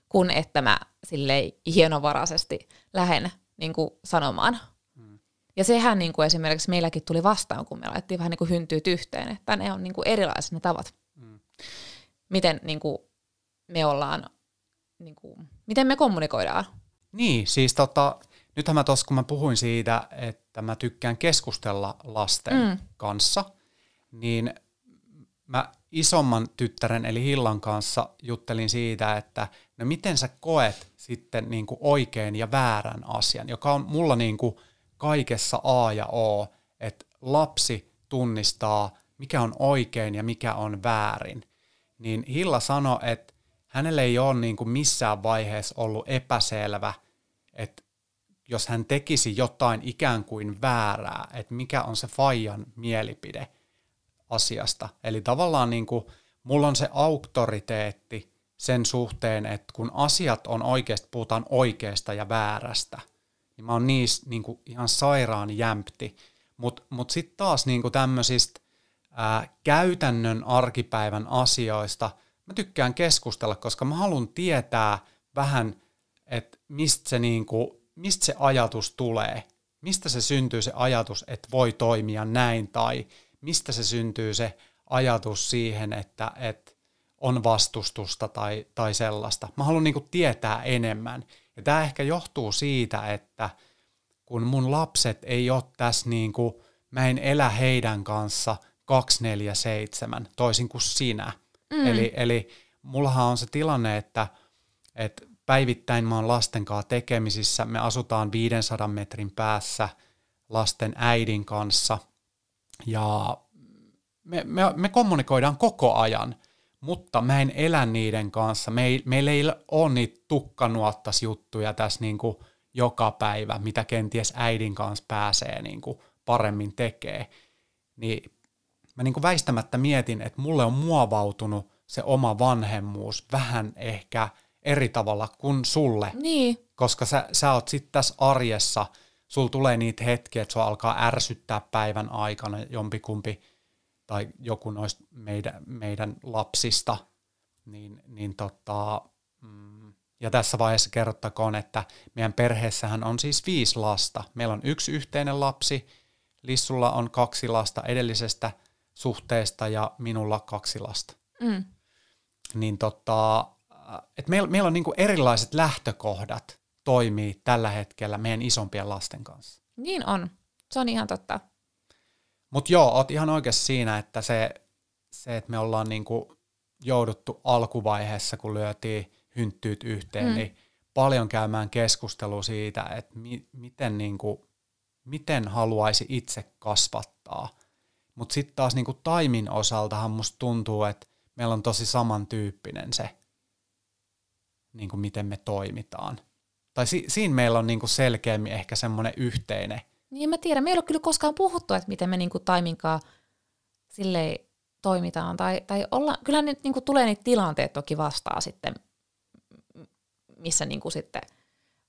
kun että mä silleen hienovaraisesti lähden niinku sanomaan. Mm. Ja sehän kuin niinku esimerkiksi meilläkin tuli vastaan, kun me laitettiin vähän kuin niinku hyntyyt yhteen, että ne on kuin niinku erilaiset ne tavat. Mm. Miten kuin me ollaan, kuin, miten me kommunikoidaan. Niin, siis tota, nythän mä tuossa, kun mä puhuin siitä, että mä tykkään keskustella lasten mm. kanssa, niin mä isomman tyttären eli Hillan kanssa juttelin siitä, että no miten sä koet sitten niin kuin oikein ja väärän asian, joka on mulla niin kuin kaikessa A ja O, että lapsi tunnistaa, mikä on oikein ja mikä on väärin. Niin Hilla sanoi, että hänelle ei ole niin kuin missään vaiheessa ollut epäselvä, että jos hän tekisi jotain ikään kuin väärää, että mikä on se faijan mielipide asiasta. Eli tavallaan niin kuin, mulla on se auktoriteetti sen suhteen, että kun asiat on oikeasti, puhutaan oikeasta ja väärästä, niin mä oon niissä niin kuin, ihan sairaan jämpti. Mutta mut, mut sitten taas niin kuin tämmöisistä ää, käytännön arkipäivän asioista mä tykkään keskustella, koska mä haluan tietää vähän, että mistä se niin kuin, mistä se ajatus tulee, mistä se syntyy se ajatus, että voi toimia näin, tai mistä se syntyy se ajatus siihen, että, että on vastustusta tai, tai sellaista. Mä haluan niin tietää enemmän. Ja tämä ehkä johtuu siitä, että kun mun lapset ei ole tässä niin kuin, mä en elä heidän kanssa 247 toisin kuin sinä. Mm. Eli, eli mullahan on se tilanne, että, että päivittäin mä oon lasten kanssa tekemisissä. Me asutaan 500 metrin päässä lasten äidin kanssa ja me, me, me kommunikoidaan koko ajan, mutta mä en elä niiden kanssa. Me ei, meillä ei ole niitä tukkanuottasjuttuja tässä niin kuin joka päivä, mitä kenties äidin kanssa pääsee niin kuin paremmin tekee. Niin mä niin kuin väistämättä mietin, että mulle on muovautunut se oma vanhemmuus vähän ehkä – eri tavalla kuin sulle. Niin. Koska sä, sä oot sitten tässä arjessa, sul tulee niitä hetkiä, että sua alkaa ärsyttää päivän aikana jompikumpi tai joku noista meidän, meidän lapsista. Niin, niin tota, mm, ja tässä vaiheessa kerrottakoon, että meidän perheessähän on siis viisi lasta. Meillä on yksi yhteinen lapsi, Lissulla on kaksi lasta edellisestä suhteesta ja minulla kaksi lasta. Mm. Niin tota, että meillä, meillä on niin erilaiset lähtökohdat toimii tällä hetkellä meidän isompien lasten kanssa. Niin on. Se on ihan totta. Mutta joo, oot ihan oikeassa siinä, että se, se että me ollaan niin jouduttu alkuvaiheessa, kun lyötiin hynttyyt yhteen, mm. niin paljon käymään keskustelua siitä, että mi- miten, niin kuin, miten haluaisi itse kasvattaa. Mutta sitten taas niin kuin taimin osaltahan musta tuntuu, että meillä on tosi samantyyppinen se niin kuin miten me toimitaan. Tai si- siinä meillä on niin kuin selkeämmin ehkä semmoinen yhteinen. Niin mä tiedän, me ei ole kyllä koskaan puhuttu, että miten me niin kuin taiminkaan silleen toimitaan. Tai, tai olla, kyllä ne niin kuin tulee niitä tilanteet toki vastaan sitten, missä niin kuin sitten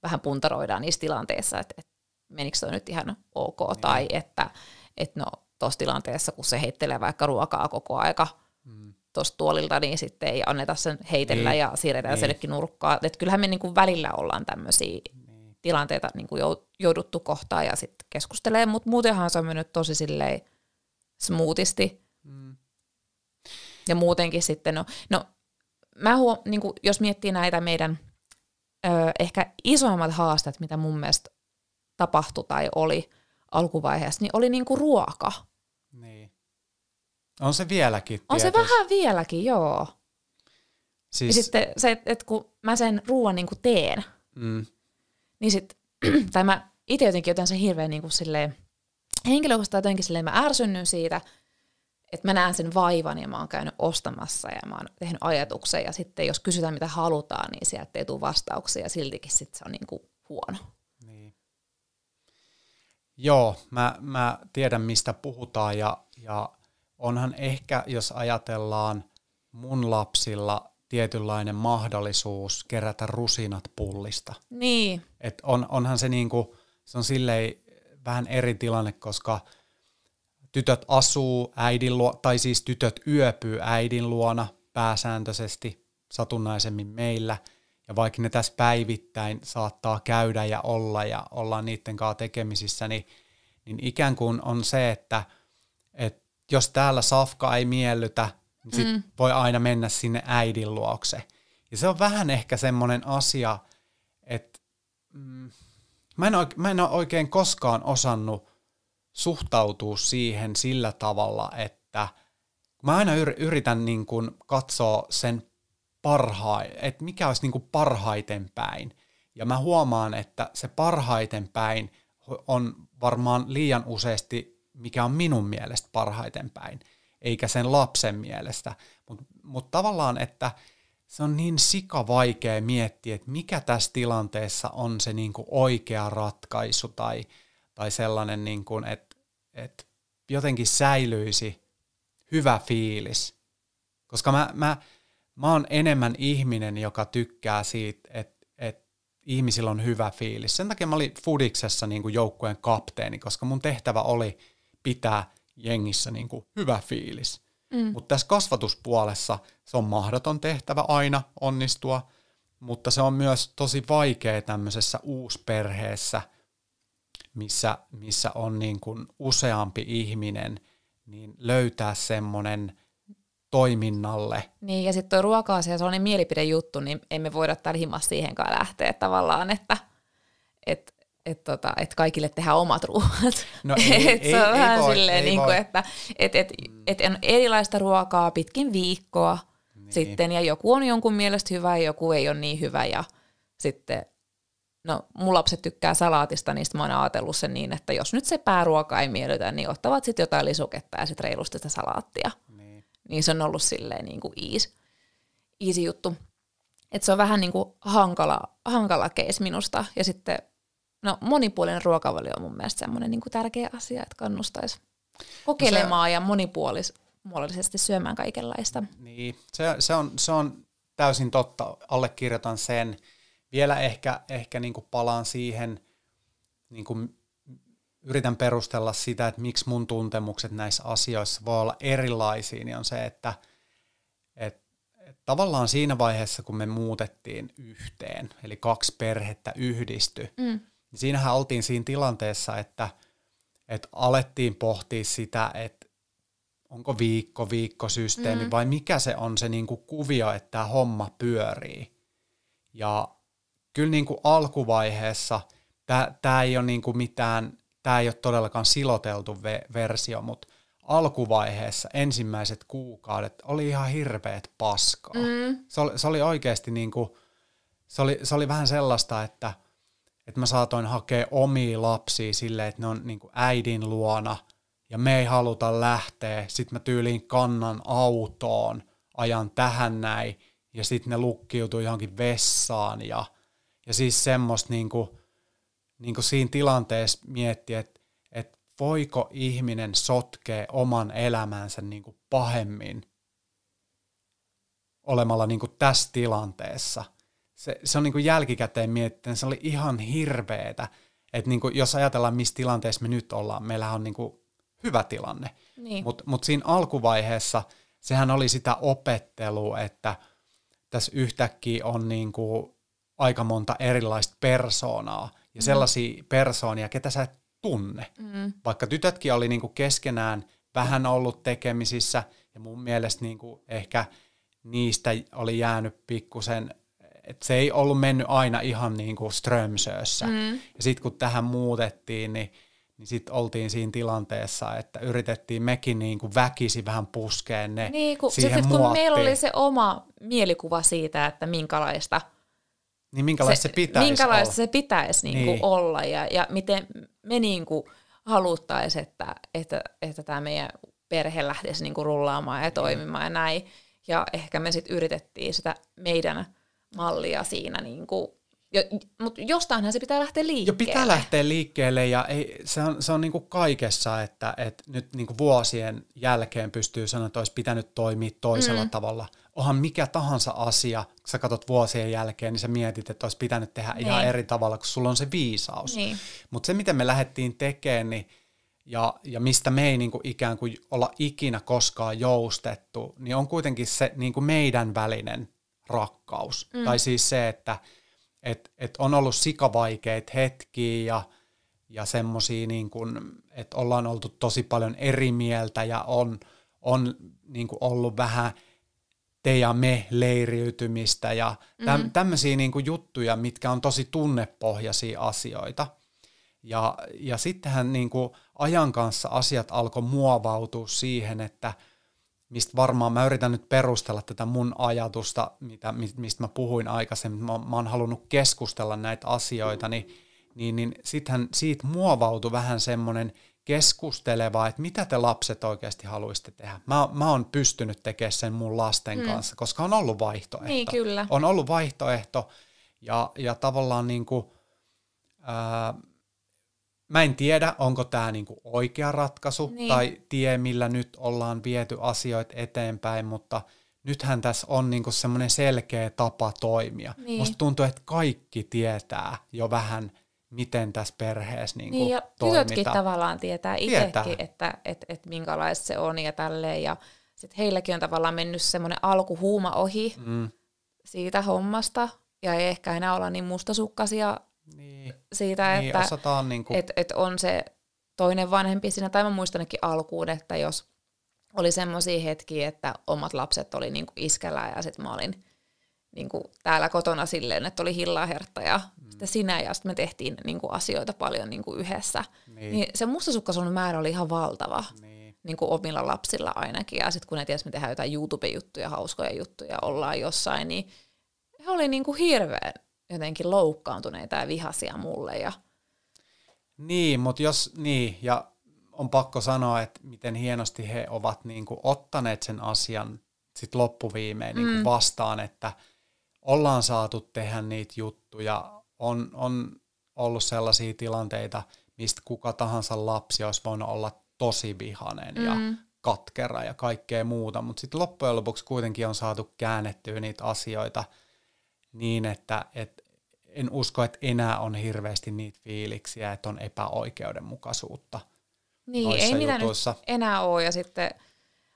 vähän puntaroidaan niissä tilanteissa, että, että menikö toi nyt ihan ok, niin. tai että, että no tuossa tilanteessa, kun se heittelee vaikka ruokaa koko aika, mm tuosta tuolilta, niin sitten ei anneta sen heitellä niin, ja siirretään niin. se jonnekin nurkkaan. Et kyllähän me niinku välillä ollaan tämmöisiä niin. tilanteita niinku jouduttu kohtaan ja sitten keskustelee, mutta muutenhan se on mennyt tosi silleen smoothisti. Mm. Ja muutenkin sitten, no, no mä huom, niinku, jos miettii näitä meidän ö, ehkä isoimmat haasteet, mitä mun mielestä tapahtui tai oli alkuvaiheessa, niin oli niinku ruoka. On se vieläkin. Tietysti. On se vähän vieläkin, joo. Siis... Ja sitten se, että et kun mä sen ruoan niin teen, mm. niin sit, tai mä itse jotenkin otan sen hirveän niin kuin silleen, henkilökohtaisesti jotenkin silleen mä ärsynnyn siitä, että mä näen sen vaivan ja mä oon käynyt ostamassa ja mä oon tehnyt ajatuksen ja sitten jos kysytään mitä halutaan, niin sieltä ei tule vastauksia ja siltikin sit se on niin kuin huono. Niin. Joo, mä, mä tiedän mistä puhutaan ja, ja onhan ehkä, jos ajatellaan mun lapsilla tietynlainen mahdollisuus kerätä rusinat pullista. Niin. Et on, onhan se niinku, se on silleen vähän eri tilanne, koska tytöt asuu äidin luo, tai siis tytöt yöpyy äidin luona pääsääntöisesti satunnaisemmin meillä, ja vaikka ne tässä päivittäin saattaa käydä ja olla ja olla niiden kanssa tekemisissä, niin, niin ikään kuin on se, että että jos täällä safka ei miellytä, niin sit mm. voi aina mennä sinne äidin luokse. Ja se on vähän ehkä semmoinen asia, että mm, mä, en oikein, mä en ole oikein koskaan osannut suhtautua siihen sillä tavalla, että mä aina yritän niin kuin katsoa sen parhaa, että mikä olisi niin kuin parhaiten päin. Ja mä huomaan, että se parhaiten päin on varmaan liian useasti mikä on minun mielestä parhaiten päin, eikä sen lapsen mielestä. Mutta mut tavallaan, että se on niin sika vaikea miettiä, että mikä tässä tilanteessa on se niinku oikea ratkaisu tai, tai sellainen, niinku, että et jotenkin säilyisi hyvä fiilis. Koska mä, mä, mä oon enemmän ihminen, joka tykkää siitä, että ihmisillä on hyvä fiilis. Sen takia mä olin Fudiksessa niinku joukkueen kapteeni, koska mun tehtävä oli – pitää jengissä niin kuin hyvä fiilis. Mm. Mutta tässä kasvatuspuolessa se on mahdoton tehtävä aina onnistua, mutta se on myös tosi vaikea tämmöisessä uusperheessä, missä, missä on niin kuin useampi ihminen, niin löytää semmoinen toiminnalle. Niin, ja sitten tuo ruoka-asia, se on niin mielipidejuttu, niin emme voida täällä himassa siihenkaan lähteä tavallaan, että et että tota, et kaikille tehdään omat ruoat. No ei, et ei, se on ei, vähän ei voi, silleen, ei niin kuin, että et, et, et et erilaista ruokaa pitkin viikkoa niin. sitten, ja joku on jonkun mielestä hyvä ja joku ei ole niin hyvä, ja sitten no mun lapset tykkää salaatista, niin mä oon ajatellut sen niin, että jos nyt se pääruoka ei miellytä, niin ottavat sitten jotain lisuketta ja sitten reilusti sitä salaattia. Niin. niin se on ollut silleen niin kuin easy, easy juttu. Et se on vähän niin kuin hankala, hankala case minusta. Ja sitten no, monipuolinen ruokavalio on mun mielestä semmoinen niin kuin tärkeä asia, että kannustaisi kokeilemaan no se, ja monipuolisesti syömään kaikenlaista. Niin, se, se, on, se on täysin totta, allekirjoitan sen. Vielä ehkä, ehkä niin kuin palaan siihen, niin kuin yritän perustella sitä, että miksi mun tuntemukset näissä asioissa voi olla erilaisia, niin on se, että tavallaan siinä vaiheessa, kun me muutettiin yhteen, eli kaksi perhettä yhdisty, mm niin siinähän oltiin siinä tilanteessa, että, että alettiin pohtia sitä, että onko viikko, viikkosysteemi mm. vai mikä se on se niin kuin kuvio, että tämä homma pyörii. Ja kyllä niin kuin alkuvaiheessa tämä ei ole niin kuin mitään, tämä ei ole todellakaan siloteltu ve- versio, mutta alkuvaiheessa ensimmäiset kuukaudet oli ihan hirveät paskaa. Mm. Se, oli, se oli oikeasti niin kuin, se oli, se oli vähän sellaista, että – että mä saatoin hakea omia lapsia silleen, että ne on niin kuin äidin luona ja me ei haluta lähteä. Sitten mä tyyliin kannan autoon, ajan tähän näin ja sitten ne lukkiutuu johonkin vessaan ja, ja siis semmoista niin kuin, niin kuin siinä tilanteessa miettiä, että, että voiko ihminen sotkea oman elämänsä niin kuin pahemmin olemalla niin kuin tässä tilanteessa – se, se on niin kuin jälkikäteen miettinyt, se oli ihan hirveetä. Että niin kuin, jos ajatellaan, missä tilanteessa me nyt ollaan, meillähän on niin kuin hyvä tilanne. Niin. Mutta mut siinä alkuvaiheessa sehän oli sitä opettelua, että tässä yhtäkkiä on niin kuin aika monta erilaista persoonaa ja mm. sellaisia persoonia, ketä sä et tunne. Mm. Vaikka tytötkin oli niin kuin keskenään vähän ollut tekemisissä ja mun mielestä niin kuin ehkä niistä oli jäänyt pikkusen et se ei ollut mennyt aina ihan niin kuin Strömsössä. Mm. Ja sitten kun tähän muutettiin, niin, niin sitten oltiin siinä tilanteessa, että yritettiin mekin niin kuin väkisi vähän puskeen ne niin, kun, siihen sit, kun meillä oli se oma mielikuva siitä, että minkälaista niin minkälaista se, se pitäisi minkälaista olla. se pitäisi niin kuin niin. olla ja, ja miten me niin kuin haluttaisiin, että, että, että tämä meidän perhe lähtisi niin kuin rullaamaan ja niin. toimimaan mm. ja näin. Ja ehkä me sitten yritettiin sitä meidän mallia siinä. Niin kuin, jo, mutta jostainhan se pitää lähteä liikkeelle. ja pitää lähteä liikkeelle ja ei, se on, se on niin kuin kaikessa, että, että nyt niin kuin vuosien jälkeen pystyy sanoa, että olisi pitänyt toimia toisella mm. tavalla. Onhan mikä tahansa asia, kun sä katsot vuosien jälkeen, niin sä mietit, että olisi pitänyt tehdä niin. ihan eri tavalla, kun sulla on se viisaus. Niin. Mutta se, miten me lähdettiin tekemään, niin ja, ja mistä me ei niin kuin ikään kuin olla ikinä koskaan joustettu, niin on kuitenkin se niin kuin meidän välinen rakkaus. Mm. Tai siis se, että et, et on ollut sikavaikeet hetkiä ja, ja semmoisia, niin että ollaan oltu tosi paljon eri mieltä ja on, on niin kuin ollut vähän te ja me leiriytymistä ja täm, mm. Mm-hmm. tämmöisiä niin kuin juttuja, mitkä on tosi tunnepohjaisia asioita. Ja, ja sittenhän niin kuin ajan kanssa asiat alkoi muovautua siihen, että – mistä varmaan mä yritän nyt perustella tätä mun ajatusta, mitä, mistä mä puhuin aikaisemmin, mä, mä oon halunnut keskustella näitä asioita, niin, niin, niin sittenhän siitä muovautui vähän semmoinen keskusteleva, että mitä te lapset oikeasti haluaisitte tehdä. Mä, mä oon pystynyt tekemään sen mun lasten mm. kanssa, koska on ollut vaihtoehto. Niin, kyllä. On ollut vaihtoehto ja, ja tavallaan niin kuin, ää, mä en tiedä, onko tämä niinku oikea ratkaisu niin. tai tie, millä nyt ollaan viety asioita eteenpäin, mutta nythän tässä on niinku semmoinen selkeä tapa toimia. Niin. Musta tuntuu, että kaikki tietää jo vähän, miten tässä perheessä niinku niin, ja toimita. tytötkin tavallaan tietää itsekin, että et, et minkälaista se on ja tälleen. Ja sit heilläkin on tavallaan mennyt semmoinen alkuhuuma ohi mm. siitä hommasta, ja ei ehkä enää olla niin mustasukkasia niin. siitä, niin, että osataan niin kuin... et, et on se toinen vanhempi siinä, tai mä muistan alkuun, että jos oli semmoisia hetkiä, että omat lapset oli niin kuin iskellä ja sitten mä olin niin kuin täällä kotona silleen, että oli hillahertta ja mm. sitten sinä ja sitten me tehtiin niin kuin asioita paljon niin kuin yhdessä. Niin. niin se mustasukkaisuuden määrä oli ihan valtava. Niin. Niin kuin omilla lapsilla ainakin. Ja sitten kun ne ties, me tehdään jotain YouTube-juttuja, hauskoja juttuja, ollaan jossain, niin he oli niin kuin hirveän jotenkin loukkaantuneita ja vihaisia mulle. Ja... Niin, mutta jos, niin, ja on pakko sanoa, että miten hienosti he ovat niin kuin, ottaneet sen asian sit loppuviimein niin kuin mm. vastaan, että ollaan saatu tehdä niitä juttuja, on, on ollut sellaisia tilanteita, mistä kuka tahansa lapsi olisi voinut olla tosi vihainen mm. ja katkera ja kaikkea muuta, mutta sitten loppujen lopuksi kuitenkin on saatu käännettyä niitä asioita – niin, että et, en usko, että enää on hirveästi niitä fiiliksiä, että on epäoikeudenmukaisuutta Niin, ei niitä nyt enää ole, ja sitten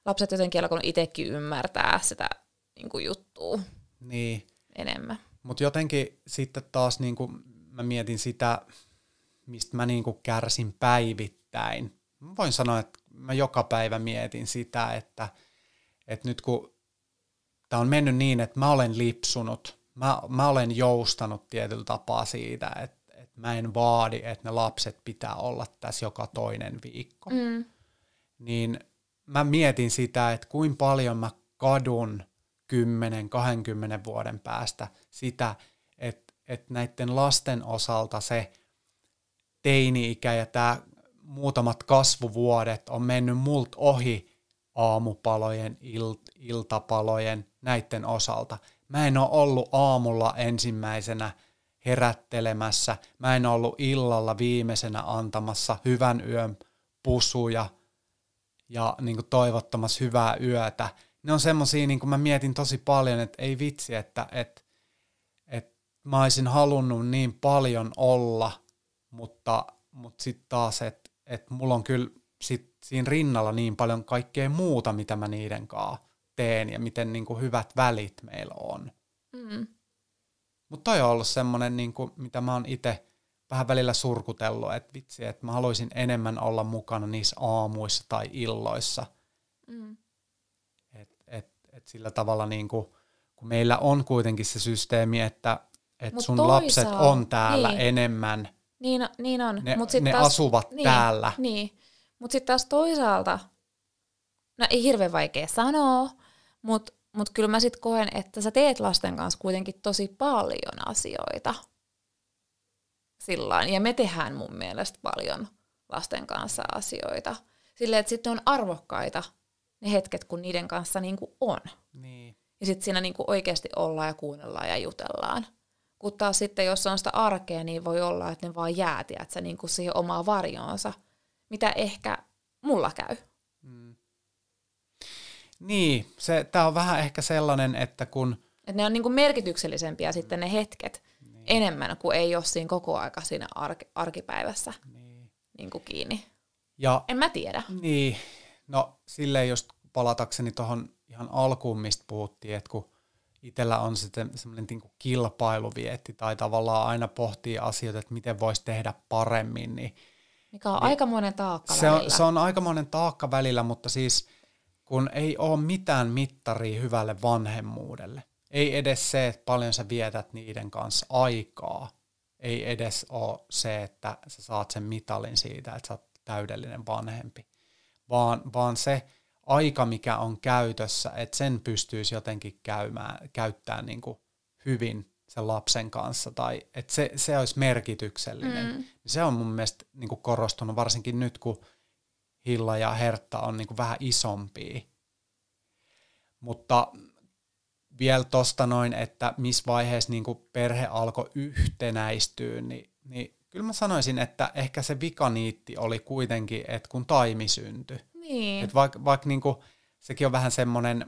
lapset jotenkin alkoivat itsekin ymmärtää sitä niin kuin juttua niin. enemmän. Mutta jotenkin sitten taas niin kuin mä mietin sitä, mistä mä niin kuin kärsin päivittäin. Mä voin sanoa, että mä joka päivä mietin sitä, että, että nyt kun tämä on mennyt niin, että mä olen lipsunut – mä, mä olen joustanut tietyllä tapaa siitä, että, että mä en vaadi, että ne lapset pitää olla tässä joka toinen viikko. Mm. Niin mä mietin sitä, että kuinka paljon mä kadun 10-20 vuoden päästä sitä, että, että näiden lasten osalta se teini-ikä ja tämä muutamat kasvuvuodet on mennyt multa ohi aamupalojen, ilt iltapalojen, näiden osalta – Mä en ole ollut aamulla ensimmäisenä herättelemässä. Mä en ollut illalla viimeisenä antamassa hyvän yön pusuja ja niin kuin toivottamassa hyvää yötä. Ne on semmoisia, niin kuin mä mietin tosi paljon, että ei vitsi, että, että, että mä olisin halunnut niin paljon olla, mutta, mutta sitten taas, että, että mulla on kyllä sit siinä rinnalla niin paljon kaikkea muuta, mitä mä niiden kanssa teen ja miten niin kuin hyvät välit meillä on. Mm. Mutta toi on ollut semmoinen, niin kuin, mitä mä oon itse vähän välillä surkutellut, että vitsi, että mä haluaisin enemmän olla mukana niissä aamuissa tai illoissa. Mm. Et, et, et sillä tavalla, niin kuin, kun meillä on kuitenkin se systeemi, että et sun toisaa, lapset on täällä niin. enemmän. Niin, niin on. Ne, Mut sit ne taas, asuvat niin, täällä. Niin. Mutta sitten taas toisaalta, no ei hirveän vaikea sanoa, mutta mut kyllä mä sitten koen, että sä teet lasten kanssa kuitenkin tosi paljon asioita. Sillain. Ja me tehdään mun mielestä paljon lasten kanssa asioita. Silleen, että sitten on arvokkaita ne hetket, kun niiden kanssa niinku on. Niin. Ja sitten siinä niinku oikeasti ollaan ja kuunnellaan ja jutellaan. Kun taas sitten, jos on sitä arkea, niin voi olla, että ne vaan että sä niinku siihen omaa varjoonsa, mitä ehkä mulla käy. Niin, se, tämä on vähän ehkä sellainen, että kun... Et ne on niinku merkityksellisempiä sitten ne hetket niin. enemmän, kuin ei ole siinä koko aika siinä arki, arkipäivässä niin. niinku kiinni. Ja, en mä tiedä. Niin, no silleen jos palatakseni tuohon ihan alkuun, mistä puhuttiin, että kun itsellä on sitten semmoinen niin kilpailuvietti tai tavallaan aina pohtii asioita, että miten voisi tehdä paremmin. Niin, Mikä on niin, aikamoinen taakka se välillä. on, se on aikamoinen taakka välillä, mutta siis – kun ei ole mitään mittaria hyvälle vanhemmuudelle. Ei edes se, että paljon sä vietät niiden kanssa aikaa. Ei edes ole se, että sä saat sen mitalin siitä, että sä oot täydellinen vanhempi. Vaan, vaan se aika, mikä on käytössä, että sen pystyisi jotenkin käymään, käyttämään niin kuin hyvin sen lapsen kanssa tai että se, se olisi merkityksellinen. Mm. Se on mun mielestä niin kuin korostunut varsinkin nyt, kun Hilla ja Hertta on niin kuin vähän isompia. Mutta vielä tuosta noin, että missä vaiheessa niin kuin perhe alkoi yhtenäistyä, niin, niin kyllä mä sanoisin, että ehkä se vikaniitti oli kuitenkin, että kun Taimi syntyi. Niin. Että vaikka vaikka niin kuin, sekin on vähän semmoinen,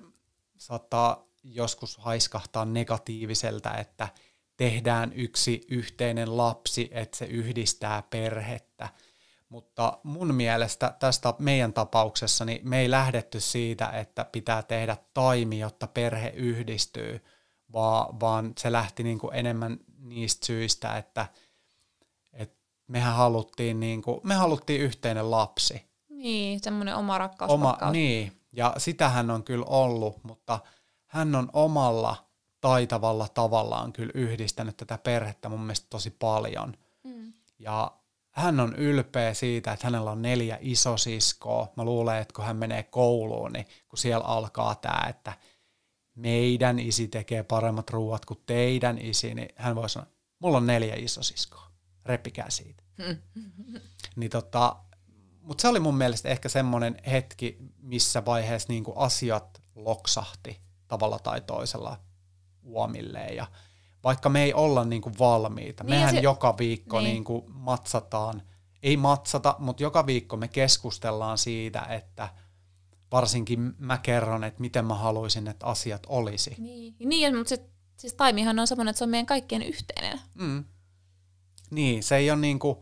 saattaa joskus haiskahtaa negatiiviselta, että tehdään yksi yhteinen lapsi, että se yhdistää perhettä – mutta mun mielestä tästä meidän tapauksessa niin me ei lähdetty siitä, että pitää tehdä taimi, jotta perhe yhdistyy, vaan, vaan se lähti niin kuin enemmän niistä syistä, että, että mehän haluttiin, niin kuin, me haluttiin yhteinen lapsi. Niin, semmoinen oma rakkaus. Oma, rakkaus. niin, ja sitähän on kyllä ollut, mutta hän on omalla taitavalla tavallaan kyllä yhdistänyt tätä perhettä mun mielestä tosi paljon. Mm. Ja hän on ylpeä siitä, että hänellä on neljä isosiskoa. Mä luulen, että kun hän menee kouluun, niin kun siellä alkaa tämä, että meidän isi tekee paremmat ruuat kuin teidän isi, niin hän voi sanoa, mulla on neljä isosiskoa, repikää siitä. niin tota, mutta se oli mun mielestä ehkä semmoinen hetki, missä vaiheessa niinku asiat loksahti tavalla tai toisella huomilleen. ja – vaikka me ei olla niin kuin valmiita. Niin Mehän se... joka viikko niin. Niin kuin matsataan, ei matsata, mutta joka viikko me keskustellaan siitä, että varsinkin mä kerron, että miten mä haluaisin, että asiat olisi. Niin, niin mutta se, siis taimihan on semmoinen, että se on meidän kaikkien yhteinen. Mm. Niin, se ei ole niin kuin,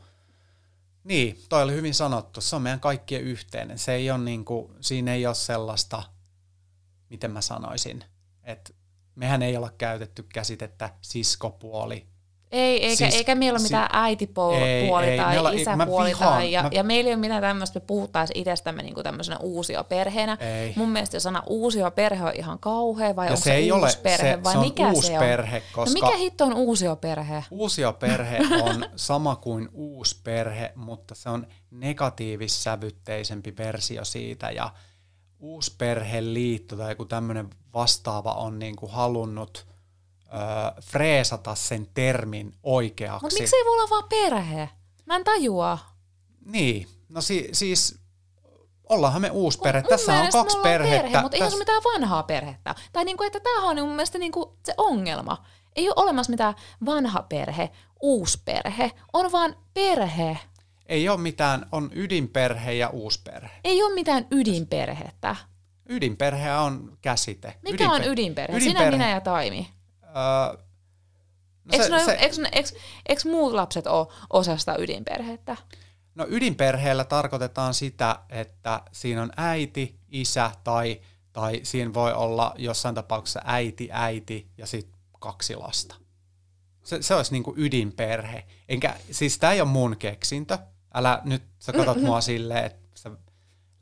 niin, toi oli hyvin sanottu, se on meidän kaikkien yhteinen. Se ei ole niin kuin, siinä ei ole sellaista, miten mä sanoisin, että mehän ei olla käytetty käsitettä siskopuoli. Ei, eikä, siis, eikä meillä ole mitään si- äitipuoli ei, tai olla, isäpuoli. Ei, vihaan, tai, ja, mä... ja meillä ei ole mitään tämmöistä, me puhutaan itsestämme niinku tämmöisenä uusioperheenä. Ei. Mun mielestä sana uusioperhe on ihan kauhea, vai ja onko se, se ei uusi ole, perhe, se, vai se on mikä uusi se on? Perhe, no koska no mikä hitto on uusioperhe? Uusioperhe on sama kuin uusi perhe, mutta se on negatiivissävytteisempi versio siitä, ja uusperheliitto tai joku tämmöinen vastaava on niin kuin halunnut öö, freesata sen termin oikeaksi. Mutta ei voi olla vaan perhe? Mä en tajua. Niin, no si- siis ollaanhan me uusi perhe. Mun Tässä on kaksi perhettä. Perhe, mutta Täs... ei ole mitään vanhaa perhettä. Tai niinku, että tämähän on mun mielestä niinku se ongelma. Ei ole olemassa mitään vanha perhe, uusi perhe. On vaan perhe. Ei ole mitään, on ydinperhe ja uusperhe. Ei ole mitään ydinperhettä. Ydinperhe on käsite. Mikä ydinperhe? on ydinperhe? ydinperhe? Sinä, minä ja Taimi. Öö, no eikö, se, muut lapset ole osasta ydinperhettä? No ydinperheellä tarkoitetaan sitä, että siinä on äiti, isä tai, tai siinä voi olla jossain tapauksessa äiti, äiti ja sitten kaksi lasta. Se, se olisi niinku ydinperhe. Enkä, siis tämä ei ole mun keksintö. Älä nyt, sä katsot mua silleen, että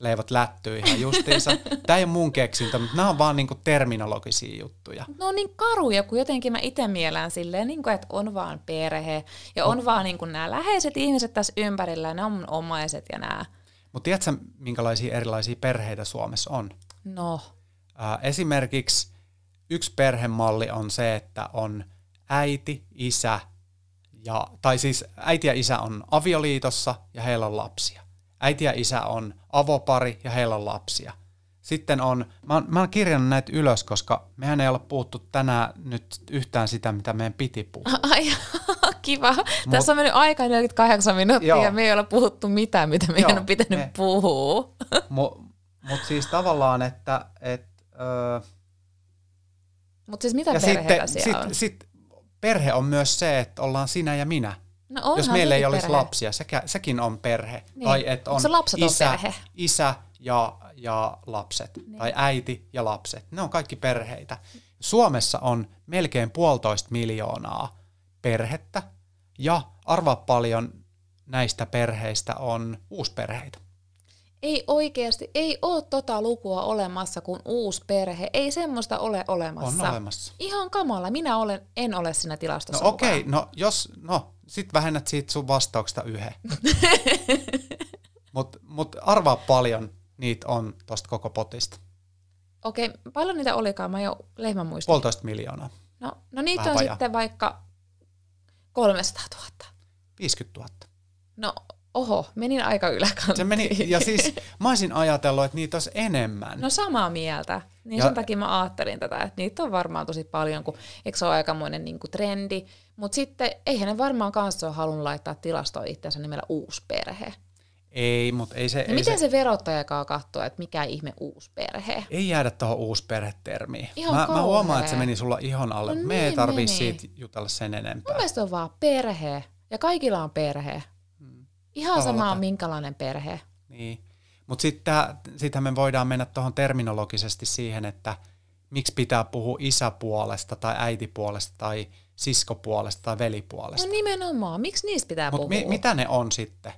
leivät lättyy ihan justiinsa. Tämä ei ole mun keksintä, mutta nämä on vaan niinku terminologisia juttuja. No on niin karuja, kun jotenkin mä itse mielään silleen, niinku, että on vaan perhe ja on Mut. vaan niinku nämä läheiset ihmiset tässä ympärillä ja ne on mun omaiset ja nämä. Mutta tiedätkö, minkälaisia erilaisia perheitä Suomessa on? No. esimerkiksi yksi perhemalli on se, että on äiti, isä, ja, tai siis äiti ja isä on avioliitossa ja heillä on lapsia äiti ja isä on avopari ja heillä on lapsia. Sitten on, mä oon, mä oon kirjannut näitä ylös, koska mehän ei ole puhuttu tänään nyt yhtään sitä, mitä meidän piti puhua. Ai, kiva. Mut, Tässä on mennyt aika 48 minuuttia joo. ja me ei ole puhuttu mitään, mitä meidän joo, on pitänyt me, puhua. Mutta mutta siis tavallaan, että... Et, öö, mutta siis mitä ja perheellä sitten, siellä sit, on? Sit, perhe on myös se, että ollaan sinä ja minä. No Jos meillä ei olisi perhe. lapsia, sekä, sekin on perhe. Niin. Tai että on, on isä, perhe? isä ja, ja lapset. Niin. Tai äiti ja lapset. Ne on kaikki perheitä. Suomessa on melkein puolitoista miljoonaa perhettä. Ja arva paljon näistä perheistä on uusperheitä. Ei oikeasti, ei ole tota lukua olemassa kuin uusi perhe. Ei semmoista ole olemassa. On olemassa. Ihan kamala. Minä olen, en ole siinä tilastossa No okei, okay, no jos, no, sit vähennät siitä sun vastauksesta yhden. Mutta mut arvaa paljon niitä on tosta koko potista. Okei, okay, paljon niitä olikaan? Mä jo lehmän muistin. Puolitoista miljoonaa. No, no niitä Vähän on vajaa. sitten vaikka 300 000. 50 000. No oho, menin aika yläkantiin. Se meni, ja siis mä olisin ajatellut, että niitä olisi enemmän. No samaa mieltä. Niin ja, sen takia mä ajattelin tätä, että niitä on varmaan tosi paljon, kun eikö se ole aikamoinen niin kuin trendi. Mutta sitten eihän ne varmaan kanssa ole halunnut laittaa tilastoon itseänsä nimellä uusi perhe. Ei, mutta ei se... No ei miten se, se verottajakaan katsoo, että mikä ihme uusperhe? Ei jäädä tuohon uusperhetermiin. Ihan mä, mä huomaan, että se meni sulla ihon alle. No Me niin, ei tarvii niin, niin, siitä jutella sen enempää. Mun mielestä on vaan perhe. Ja kaikilla on perhe. Ihan sama on minkälainen perhe. Niin. Mutta sit me voidaan mennä tuohon terminologisesti siihen, että miksi pitää puhua isäpuolesta tai äitipuolesta tai siskopuolesta tai velipuolesta. No nimenomaan, miksi niistä pitää Mut puhua? Mi- mitä ne on sitten?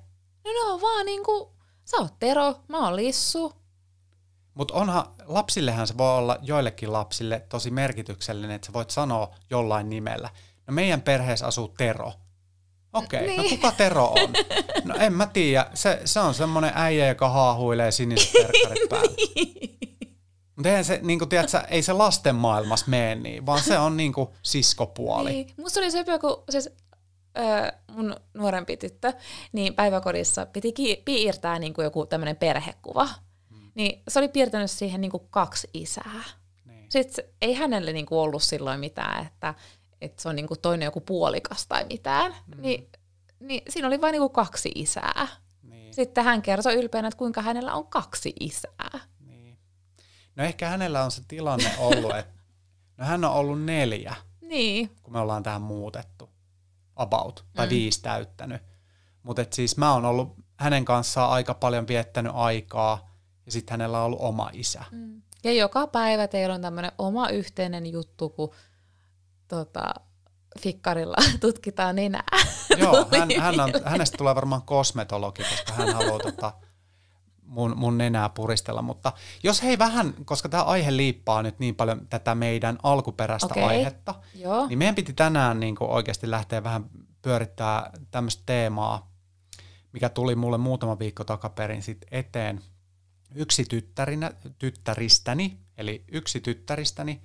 No ne on vaan niinku, sä oot Tero, mä oon Lissu. Mutta onhan, lapsillehan se voi olla joillekin lapsille tosi merkityksellinen, että sä voit sanoa jollain nimellä. No meidän perheessä asuu Tero. Okei, okay, niin. no kuka Tero on? No en mä tiedä, se, se on semmonen äijä, joka haahuilee siniset verkkarit päällä. niin. Mutta eihän se, niin kuin, tiedätkö, ei se lasten maailmassa mene niin, vaan se on niin kuin, siskopuoli. Niin. Musta oli söpöä, kun siis, öö, mun nuorempi tyttö, niin päiväkodissa piti ki- piirtää niin kuin joku tämmöinen perhekuva. Hmm. Niin se oli piirtänyt siihen niin kuin kaksi isää. Niin. Sitten ei hänelle niin kuin ollut silloin mitään, että että se on niinku toinen joku puolikas tai mitään, mm. niin, niin siinä oli vain kuin niinku kaksi isää. Niin. Sitten hän kertoi ylpeänä, että kuinka hänellä on kaksi isää. Niin. No ehkä hänellä on se tilanne ollut, että no hän on ollut neljä, niin. kun me ollaan tähän muutettu. About, tai mm. viisi täyttänyt. Mutta siis mä oon ollut hänen kanssaan aika paljon viettänyt aikaa, ja sitten hänellä on ollut oma isä. Mm. Ja joka päivä teillä on tämmöinen oma yhteinen juttu, kun tota, fikkarilla tutkitaan nenää. Joo, hän, hän on, hänestä tulee varmaan kosmetologi, koska hän haluaa tota, mun, mun nenää puristella. Mutta jos hei vähän, koska tämä aihe liippaa nyt niin paljon tätä meidän alkuperäistä okay. aihetta, Joo. niin meidän piti tänään niin oikeasti lähteä vähän pyörittää tämmöistä teemaa, mikä tuli mulle muutama viikko takaperin sit eteen. Yksi tyttärinä, tyttäristäni, eli yksi tyttäristäni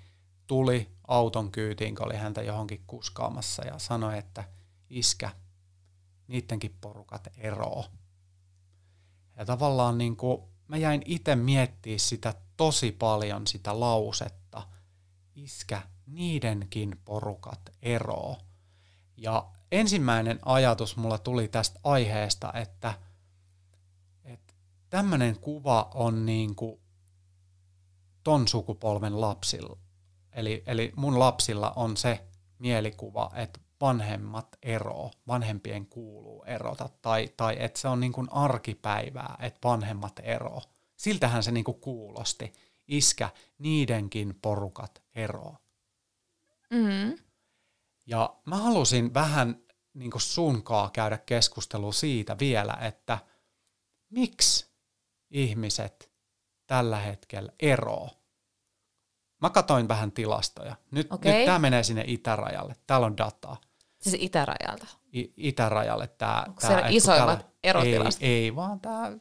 tuli auton kyytiin, kun oli häntä johonkin kuskaamassa ja sanoi, että iskä, niidenkin porukat eroo. Ja tavallaan niin kuin, mä jäin itse miettiä sitä tosi paljon sitä lausetta, iskä, niidenkin porukat eroo. Ja ensimmäinen ajatus mulla tuli tästä aiheesta, että, että tämmöinen kuva on niin kuin ton sukupolven lapsilla, Eli, eli mun lapsilla on se mielikuva, että vanhemmat eroo, vanhempien kuuluu erota, tai, tai että se on niin kuin arkipäivää, että vanhemmat eroo. Siltähän se niin kuin kuulosti. Iskä, niidenkin porukat eroo. Mm. Ja mä halusin vähän niin kuin sunkaa käydä keskustelua siitä vielä, että miksi ihmiset tällä hetkellä eroo Mä katoin vähän tilastoja. Nyt, okay. nyt tämä menee sinne itärajalle. Täällä on dataa. Siis itärajalta? I, itärajalle tämä. Onko tää, isoilla täällä, erotilastot? Ei, ei vaan tämä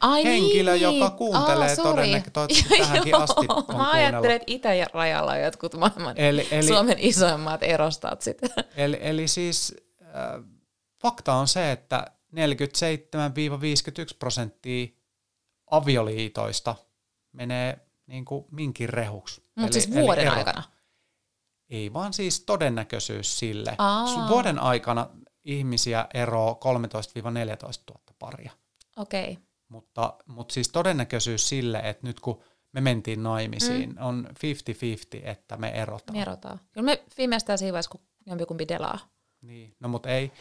Ai henkilö, niin. joka kuuntelee oh, todennäköisesti tähänkin asti on Mä ajattelin, että itärajalla on jotkut maailman eli, eli, Suomen isoimmat erostat sitten. Eli, eli siis äh, fakta on se, että 47-51 prosenttia avioliitoista menee niin kuin minkin rehuksi. Mutta siis vuoden eli aikana? Ei, vaan siis todennäköisyys sille. Aa. Vuoden aikana ihmisiä eroaa 13-14 000 paria. Okei. Okay. Mutta, mutta siis todennäköisyys sille, että nyt kun me mentiin naimisiin, mm. on 50-50, että me erotaan. Me erotaan. Kyllä me viimeistään siinä vaiheessa, kun jompikumpi delaa. Niin, no mutta ei.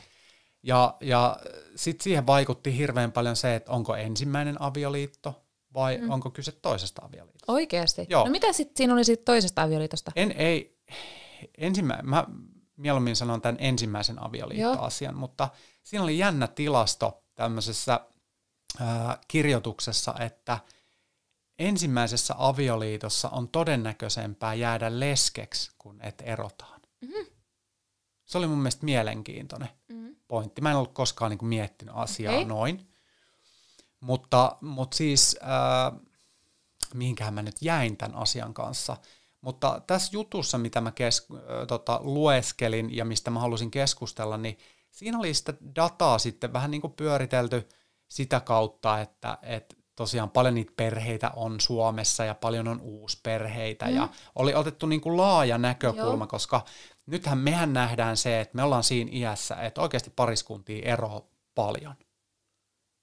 Ja, ja sitten siihen vaikutti hirveän paljon se, että onko ensimmäinen avioliitto, vai mm. onko kyse toisesta avioliitosta. Oikeasti? Joo. No mitä sitten siinä oli siitä toisesta avioliitosta? En, ei, ensimmä, mä mieluummin sanon tämän ensimmäisen avioliittoasian, Joo. mutta siinä oli jännä tilasto tämmöisessä äh, kirjoituksessa, että ensimmäisessä avioliitossa on todennäköisempää jäädä leskeksi, kun et erotaan. Mm-hmm. Se oli mun mielestä mielenkiintoinen mm-hmm. pointti. Mä en ollut koskaan niin kuin miettinyt asiaa okay. noin. Mutta, mutta siis, äh, mihinkähän mä nyt jäin tämän asian kanssa. Mutta tässä jutussa, mitä mä kes, äh, tota, lueskelin ja mistä mä halusin keskustella, niin siinä oli sitä dataa sitten vähän niin kuin pyöritelty sitä kautta, että, et tosiaan paljon niitä perheitä on Suomessa ja paljon on uusperheitä mm. ja mm-hmm. oli otettu niin kuin laaja näkökulma, Joo. koska nythän mehän nähdään se, että me ollaan siinä iässä, että oikeasti pariskuntia eroaa paljon.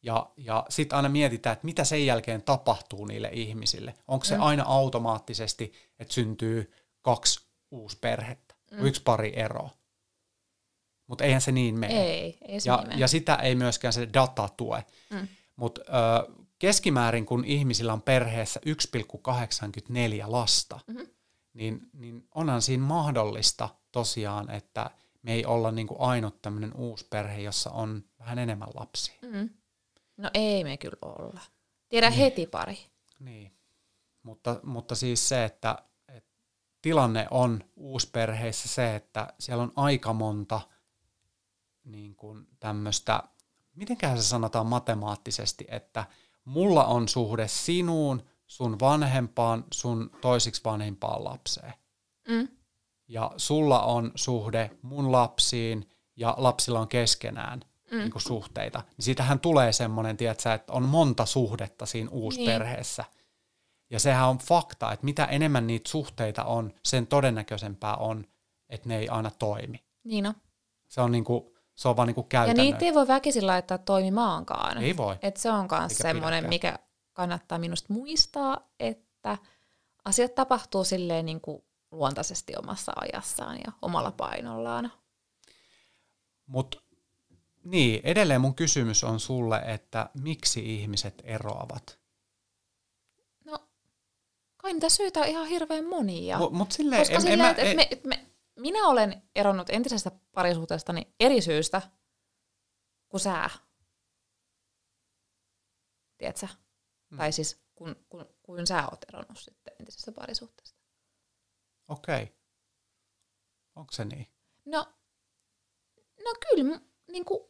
Ja, ja sitten aina mietitään, että mitä sen jälkeen tapahtuu niille ihmisille. Onko se mm. aina automaattisesti, että syntyy kaksi uusi perhettä, mm. yksi pari eroa. Mutta eihän se niin mene. Ei, ei se ja, niin mene. ja sitä ei myöskään se data tue. Mm. Mutta keskimäärin, kun ihmisillä on perheessä 1,84 lasta, mm-hmm. niin, niin onhan siinä mahdollista tosiaan, että me ei olla niin kuin ainut tämmöinen uusi perhe, jossa on vähän enemmän lapsia. Mm-hmm. No ei me kyllä olla. Tiedä niin. heti pari. Niin, mutta, mutta siis se, että, että tilanne on uusperheissä se, että siellä on aika monta niin kuin tämmöistä, mitenkään se sanotaan matemaattisesti, että mulla on suhde sinuun, sun vanhempaan, sun toisiksi vanhempaan lapseen. Mm. Ja sulla on suhde mun lapsiin ja lapsilla on keskenään mm. niin kuin suhteita, niin siitähän tulee semmoinen, tiedätkö, että on monta suhdetta siinä uusperheessä. Niin. Ja sehän on fakta, että mitä enemmän niitä suhteita on, sen todennäköisempää on, että ne ei aina toimi. Niin on. Se on niin kuin, se on vaan niin kuin Ja niitä ei voi väkisin laittaa toimimaankaan. Ei voi. Et se on myös semmoinen, mikä kannattaa minusta muistaa, että asiat tapahtuu silleen niin kuin luontaisesti omassa ajassaan ja omalla painollaan. Mutta niin, edelleen mun kysymys on sulle, että miksi ihmiset eroavat? No, kai niitä syitä on ihan hirveän monia. M- mut silleen, Koska en, silleen, että et e- me, et me, minä olen eronnut entisestä parisuhteestani eri syystä kuin sä. Tiedätkö? Hmm. Tai siis kun, kun, kun sä oot eronnut sitten entisestä parisuhteesta. Okei. Okay. Onko se niin? No, no kyllä, niin kuin,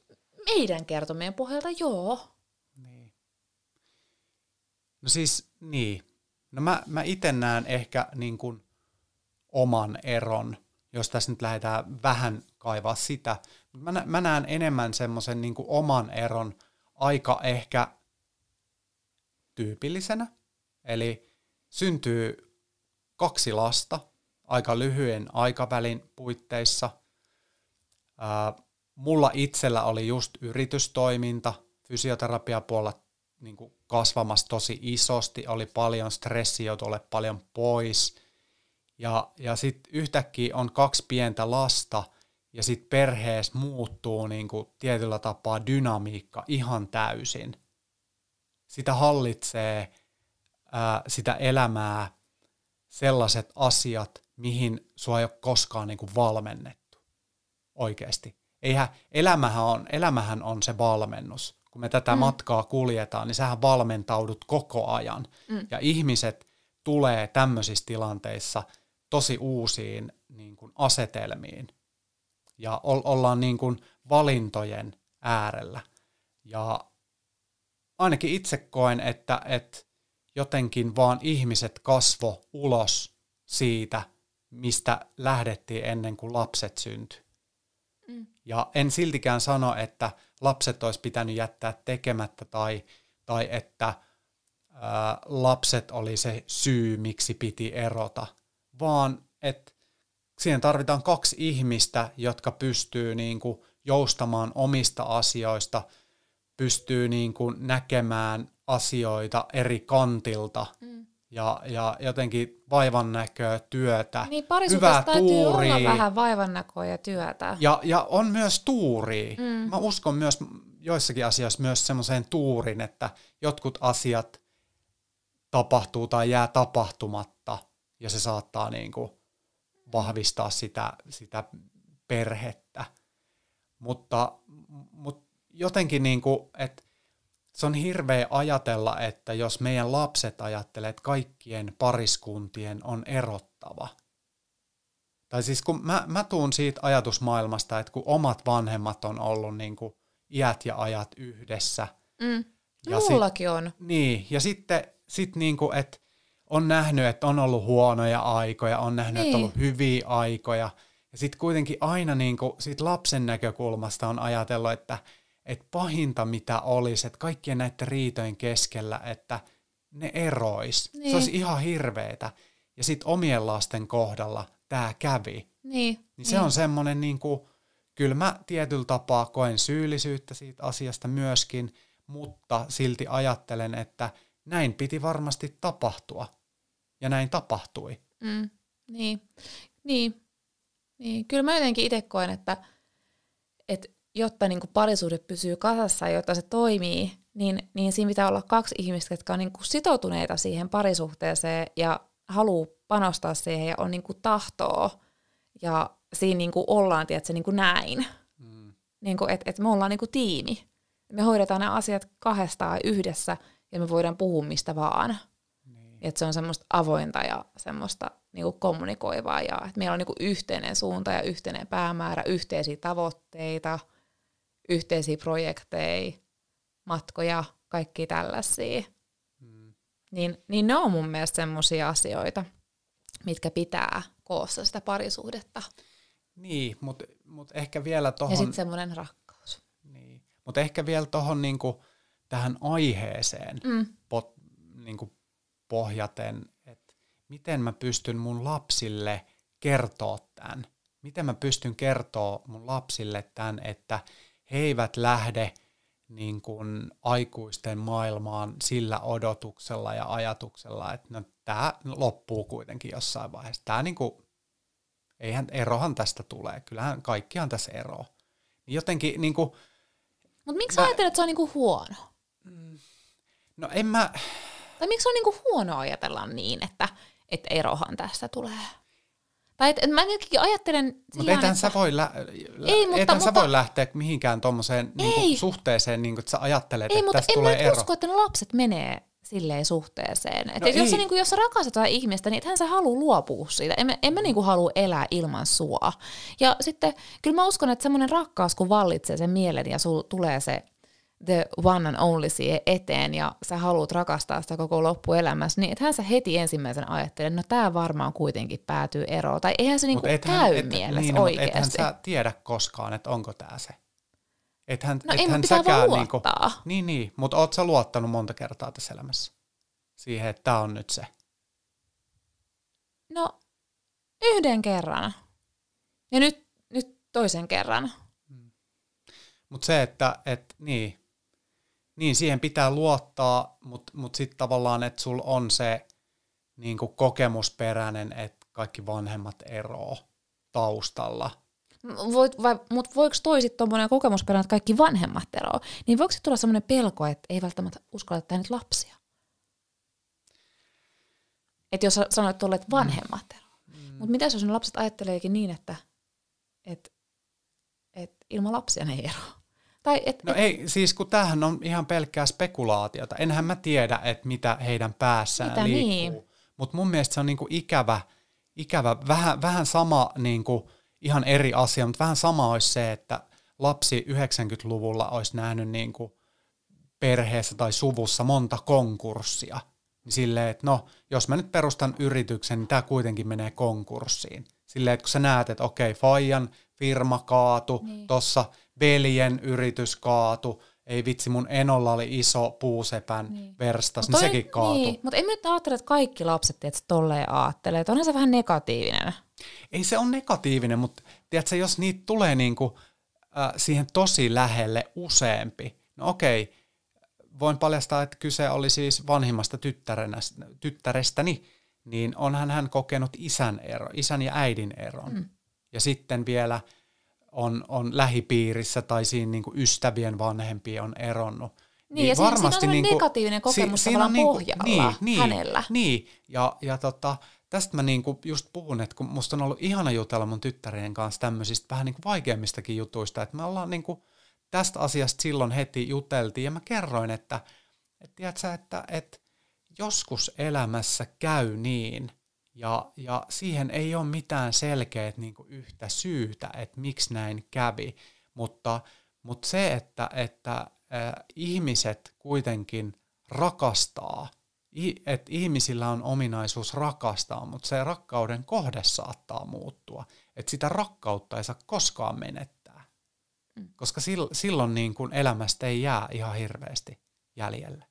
meidän kertomien pohjalta joo. Niin. No siis, niin. No mä, mä itse näen ehkä niin kuin oman eron, jos tässä nyt lähdetään vähän kaivaa sitä. Mä, mä näen enemmän semmoisen niin kuin oman eron aika ehkä tyypillisenä. Eli syntyy kaksi lasta aika lyhyen aikavälin puitteissa. Ää, mulla itsellä oli just yritystoiminta, fysioterapiapuolella niin kasvamassa tosi isosti, oli paljon stressiä, joutui paljon pois. Ja, ja sitten yhtäkkiä on kaksi pientä lasta, ja sitten perheessä muuttuu niin kuin tietyllä tapaa dynamiikka ihan täysin. Sitä hallitsee ää, sitä elämää sellaiset asiat, mihin sua ei ole koskaan niin kuin valmennettu oikeasti eihän, elämähän on, elämähän on se valmennus. Kun me tätä mm. matkaa kuljetaan, niin sähän valmentaudut koko ajan. Mm. Ja ihmiset tulee tämmöisissä tilanteissa tosi uusiin niin kuin asetelmiin. Ja o- ollaan niin kuin valintojen äärellä. Ja ainakin itse koen, että, että jotenkin vaan ihmiset kasvo ulos siitä, mistä lähdettiin ennen kuin lapset syntyi. Mm. Ja en siltikään sano, että lapset olisi pitänyt jättää tekemättä tai, tai että ää, lapset oli se syy, miksi piti erota, vaan että siihen tarvitaan kaksi ihmistä, jotka pystyy niin kuin joustamaan omista asioista, pystyy niin kuin näkemään asioita eri kantilta. Mm ja, ja jotenkin vaivannäköä, työtä, Niin hyvää täytyy tuuri. olla vähän vaivannäköä ja työtä. Ja, ja on myös tuuri. Mm. Mä uskon myös joissakin asioissa myös semmoiseen tuuriin, että jotkut asiat tapahtuu tai jää tapahtumatta ja se saattaa niin kuin vahvistaa sitä, sitä perhettä. Mutta, mutta jotenkin niin kuin, että se on hirveä ajatella, että jos meidän lapset ajattelee, että kaikkien pariskuntien on erottava. Tai siis kun mä, mä tuun siitä ajatusmaailmasta, että kun omat vanhemmat on ollut niin kuin iät ja ajat yhdessä. Mm. Ja Mullakin sit, on. Niin, ja sitten sit niin kuin, että on nähnyt, että on ollut huonoja aikoja, on nähnyt, niin. että on niin. ollut hyviä aikoja. Ja sitten kuitenkin aina niin kuin, sit lapsen näkökulmasta on ajatellut, että – että pahinta mitä olisi, että kaikkien näiden riitojen keskellä, että ne erois. Niin. Se olisi ihan hirveetä. Ja sitten omien lasten kohdalla tämä kävi. Niin. niin, niin. se on semmoinen, niin niinku, kyllä mä tietyllä tapaa koen syyllisyyttä siitä asiasta myöskin, mutta silti ajattelen, että näin piti varmasti tapahtua. Ja näin tapahtui. Mm, niin. niin, niin. Kyllä mä jotenkin itse koen, että, että jotta niin kuin parisuhde pysyy kasassa, jotta se toimii, niin, niin siinä pitää olla kaksi ihmistä, jotka on niin kuin sitoutuneita siihen parisuhteeseen ja haluaa panostaa siihen ja on niin kuin tahtoa. Ja siinä niin kuin ollaan, tiedätkö, niin kuin näin. Mm. Niin kuin, että et me ollaan niin kuin tiimi. Me hoidetaan ne asiat kahdestaan yhdessä ja me voidaan puhua mistä vaan. Niin. Että se on semmoista avointa ja semmoista niin kuin kommunikoivaa ja että meillä on niin kuin yhteinen suunta ja yhteinen päämäärä, yhteisiä tavoitteita – yhteisiä projekteja, matkoja, kaikki tällaisia. Mm. Niin, niin ne on mun mielestä semmoisia asioita, mitkä pitää koossa sitä parisuhdetta. Niin, mutta mut ehkä vielä tohon... Ja sitten semmoinen rakkaus. Niin, mutta ehkä vielä tohon niinku, tähän aiheeseen mm. pot, niinku, pohjaten, että miten mä pystyn mun lapsille kertoa tämän. Miten mä pystyn kertoa mun lapsille tämän, että – he eivät lähde niin kuin aikuisten maailmaan sillä odotuksella ja ajatuksella, että no, tämä loppuu kuitenkin jossain vaiheessa. Tämä niin kuin, eihän, erohan tästä tulee, kyllähän kaikkihan tässä ero. Jotenkin niin kuin... Mut miksi mä... ajattelet, että se on niin kuin huono? No en mä... Tai miksi on niin kuin huono ajatella niin, että, että erohan tästä tulee? Tai et, et mä jotenkin ajattelen... Mutta ethän, että... sä voi, lä- ei, mutta, ethän mutta, sä voi lähteä mihinkään tuommoiseen niinku, suhteeseen, niinku, että sä ajattelet, ei, että mutta, tästä en tulee mä ero. usko, että ne lapset menee silleen suhteeseen. Et no jos, ei. sä, niinku, jos sä rakastat jotain ihmistä, niin hän sä haluu luopua siitä. En mä, en mä mm. niinku, halua elää ilman sua. Ja sitten kyllä mä uskon, että semmoinen rakkaus, kun vallitsee sen mielen ja sul tulee se the one and only siihen eteen ja sä haluat rakastaa sitä koko loppuelämässä, niin ethän sä heti ensimmäisen että no tämä varmaan kuitenkin päätyy eroon. Tai eihän se niinku ethän, käy et, mielessä niin, oikeasti. No, ethän sä tiedä koskaan, että onko tämä se. Ethän, no ethän pitää säkään vaan niinku, Niin, niin, mutta oot sä luottanut monta kertaa tässä elämässä siihen, että tää on nyt se? No, yhden kerran. Ja nyt, nyt toisen kerran. Mm. Mutta se, että et, niin, niin, siihen pitää luottaa, mutta mut, mut sitten tavallaan, että sulla on se niin kuin kokemusperäinen, että kaikki vanhemmat eroo taustalla. Voit, vai, mutta voiko toi sitten tuommoinen kokemusperäinen, että kaikki vanhemmat eroo, niin voiko tulla semmoinen pelko, että ei välttämättä tehdä nyt lapsia? Että jos sanoit tuolle, että vanhemmat mm. eroo. Mutta mitä jos lapset ajatteleekin niin, että et, et ilman lapsia ne ei eroa? Tai et, no et, ei, siis kun tämähän on ihan pelkkää spekulaatiota. Enhän mä tiedä, että mitä heidän päässään mitä liikkuu. Niin? Mutta mun mielestä se on niinku ikävä, ikävä vähän, vähän sama, niinku, ihan eri asia, mutta vähän sama olisi se, että lapsi 90-luvulla olisi nähnyt niinku perheessä tai suvussa monta konkurssia. Niin silleen, että no, jos mä nyt perustan yrityksen, niin tämä kuitenkin menee konkurssiin. Silleen, että kun sä näet, että okei, Fajan firma kaatu, niin. tossa – veljen yritys kaatu, ei vitsi, mun enolla oli iso puusepän niin. No verstas, no toi, niin sekin kaatu. Niin, mutta en mä nyt ajattele, että kaikki lapset että tolleen ajattelee, että onhan se vähän negatiivinen. Ei se on negatiivinen, mutta tiedätkö, jos niitä tulee niinku, äh, siihen tosi lähelle useampi, no okei, voin paljastaa, että kyse oli siis vanhimmasta tyttärestäni, niin onhan hän kokenut isän ero, isän ja äidin eron. Mm. Ja sitten vielä – on, on lähipiirissä tai siinä niin kuin ystävien vanhempia on eronnut. Niin, niin ja varmasti siinä on niin kuin, negatiivinen kokemus si, tavallaan niin kuin, pohjalla niin, niin, hänellä. Niin, ja, ja tota, tästä mä niin kuin just puhun, että kun musta on ollut ihana jutella mun tyttärien kanssa tämmöisistä vähän niin kuin vaikeammistakin jutuista, että me ollaan niin kuin tästä asiasta silloin heti juteltiin, ja mä kerroin, että, että tiedätkö, että, että joskus elämässä käy niin, ja, ja siihen ei ole mitään selkeät niin yhtä syytä, että miksi näin kävi. Mutta, mutta se, että, että äh, ihmiset kuitenkin rakastaa, että ihmisillä on ominaisuus rakastaa, mutta se rakkauden kohde saattaa muuttua. Että sitä rakkautta ei saa koskaan menettää, mm. koska sil, silloin niin kuin elämästä ei jää ihan hirveästi jäljelle.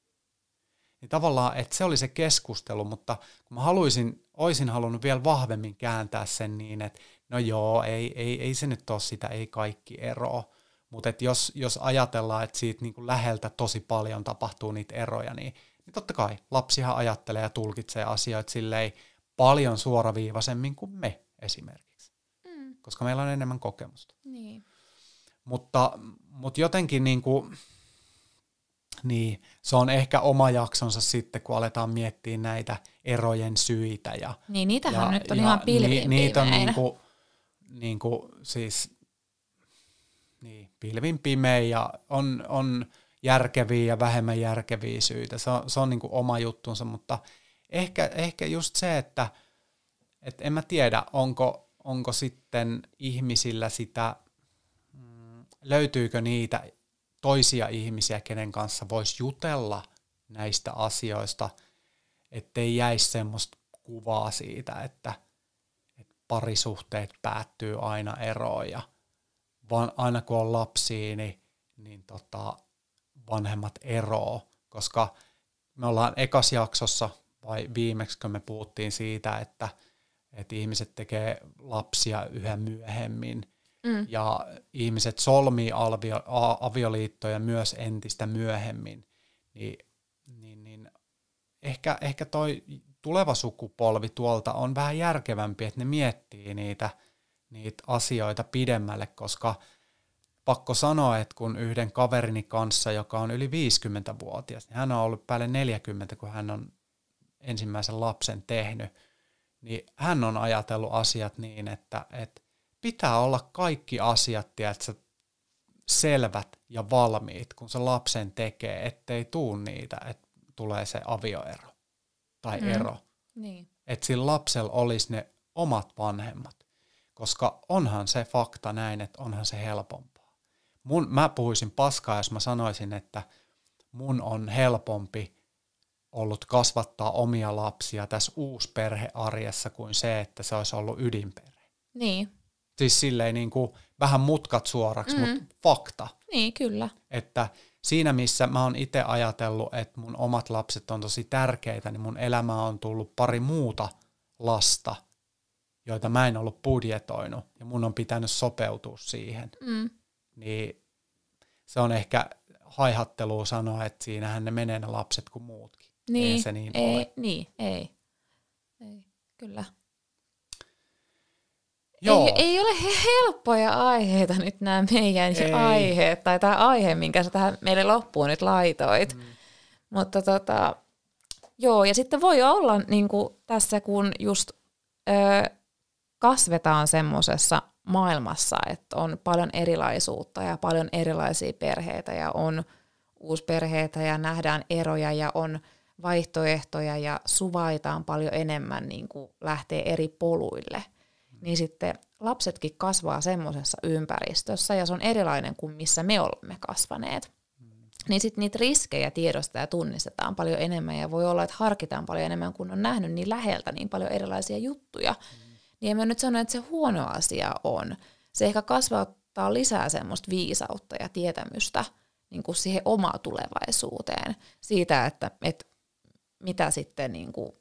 Niin tavallaan, että se oli se keskustelu, mutta kun mä haluaisin olisin halunnut vielä vahvemmin kääntää sen niin, että no joo, ei, ei, ei se nyt ole sitä, ei kaikki eroa. Mutta jos, jos ajatellaan, että siitä niinku läheltä tosi paljon tapahtuu niitä eroja, niin, niin totta kai lapsihan ajattelee ja tulkitsee asioita silleen paljon suoraviivaisemmin kuin me esimerkiksi, mm. koska meillä on enemmän kokemusta. Niin. Mutta, mutta jotenkin niinku, niin se on ehkä oma jaksonsa sitten, kun aletaan miettiä näitä erojen syitä. Ja, niin, niitähän ja, nyt on ja ihan pilviin ni, Niitä on niin kuin, niin kuin niinku siis niin, pilvin pimein ja on, on järkeviä ja vähemmän järkeviä syitä. Se on, se on niin kuin oma juttunsa, mutta ehkä, ehkä just se, että et en mä tiedä, onko, onko sitten ihmisillä sitä, mm, löytyykö niitä toisia ihmisiä, kenen kanssa voisi jutella näistä asioista, ettei jäisi semmoista kuvaa siitä, että, että parisuhteet päättyy aina eroon ja vaan aina kun on lapsia, niin, niin tota, vanhemmat eroo, koska me ollaan ekas jaksossa vai viimeksi, kun me puhuttiin siitä, että, että ihmiset tekee lapsia yhä myöhemmin, mm. ja ihmiset solmii alvio, a, avioliittoja myös entistä myöhemmin, niin, niin, niin ehkä, ehkä toi tuleva sukupolvi tuolta on vähän järkevämpi, että ne miettii niitä, niitä asioita pidemmälle, koska pakko sanoa, että kun yhden kaverini kanssa, joka on yli 50-vuotias, niin hän on ollut päälle 40, kun hän on ensimmäisen lapsen tehnyt, niin hän on ajatellut asiat niin, että, että pitää olla kaikki asiat, tiedätkö, selvät ja valmiit, kun se lapsen tekee, ettei tuu niitä, että tulee se avioero tai mm. ero. Niin. Että sillä lapsella olisi ne omat vanhemmat. Koska onhan se fakta näin, että onhan se helpompaa. Mun, mä puhuisin paskaa, jos mä sanoisin, että mun on helpompi ollut kasvattaa omia lapsia tässä uusperhearjessa kuin se, että se olisi ollut ydinperhe. Niin siis silleen niin kuin vähän mutkat suoraksi, mm. mutta mhm. fakta. Niin, kyllä. Että siinä missä mä oon itse ajatellut, että mun omat lapset on tosi tärkeitä, niin mun elämä on tullut pari muuta lasta, joita mä en ollut budjetoinut ja mun on pitänyt sopeutua siihen. Mm. Niin se on ehkä haihattelu sanoa, että siinähän ne menee ne lapset kuin muutkin. Niin, ei se niin ei, ole. Niin, ei. ei. Kyllä. Joo. Ei, ei ole helppoja aiheita nyt nämä meidän ei. aiheet, tai tämä aihe, minkä sä tähän meille loppuun nyt laitoit. Mm. Mutta tota, joo, ja sitten voi olla niin kuin tässä, kun just ö, kasvetaan semmoisessa maailmassa, että on paljon erilaisuutta ja paljon erilaisia perheitä ja on uusperheitä ja nähdään eroja ja on vaihtoehtoja ja suvaitaan paljon enemmän niin kuin lähtee eri poluille niin sitten lapsetkin kasvaa semmoisessa ympäristössä ja se on erilainen kuin missä me olemme kasvaneet. Mm. Niin sitten niitä riskejä tiedostaa ja tunnistetaan paljon enemmän ja voi olla, että harkitaan paljon enemmän, kun on nähnyt niin läheltä niin paljon erilaisia juttuja. Mm. Niin emme nyt sano, että se huono asia on. Se ehkä kasvattaa lisää semmoista viisautta ja tietämystä niin kuin siihen omaa tulevaisuuteen siitä, että, että mitä sitten niin kuin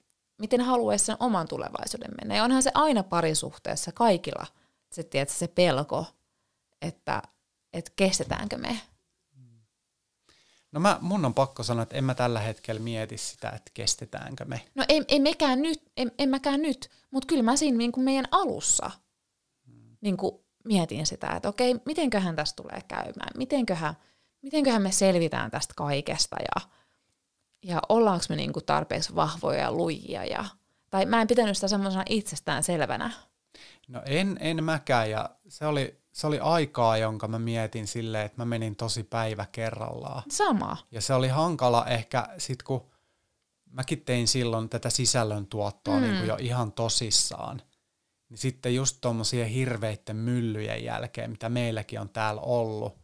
miten haluaisi sen oman tulevaisuuden mennä. Ja onhan se aina parisuhteessa kaikilla se, tiedätkö, se pelko, että, että kestetäänkö me. No mä, mun on pakko sanoa, että en mä tällä hetkellä mieti sitä, että kestetäänkö me. No ei, ei mekään nyt, en, en mäkään nyt, mutta kyllä mä siinä niin kuin meidän alussa hmm. niin kuin mietin sitä, että okei, mitenköhän tästä tulee käymään, mitenköhän, mitenköhän me selvitään tästä kaikesta ja, ja ollaanko me niinku tarpeeksi vahvoja ja lujia. Ja, tai mä en pitänyt sitä semmoisena itsestään selvänä. No en, en mäkään ja se oli, se oli aikaa, jonka mä mietin silleen, että mä menin tosi päivä kerrallaan. Sama. Ja se oli hankala ehkä sit kun mäkin tein silloin tätä sisällön tuottoa mm. niin kuin mm. jo ihan tosissaan. Niin sitten just tuommoisia hirveitten myllyjen jälkeen, mitä meilläkin on täällä ollut,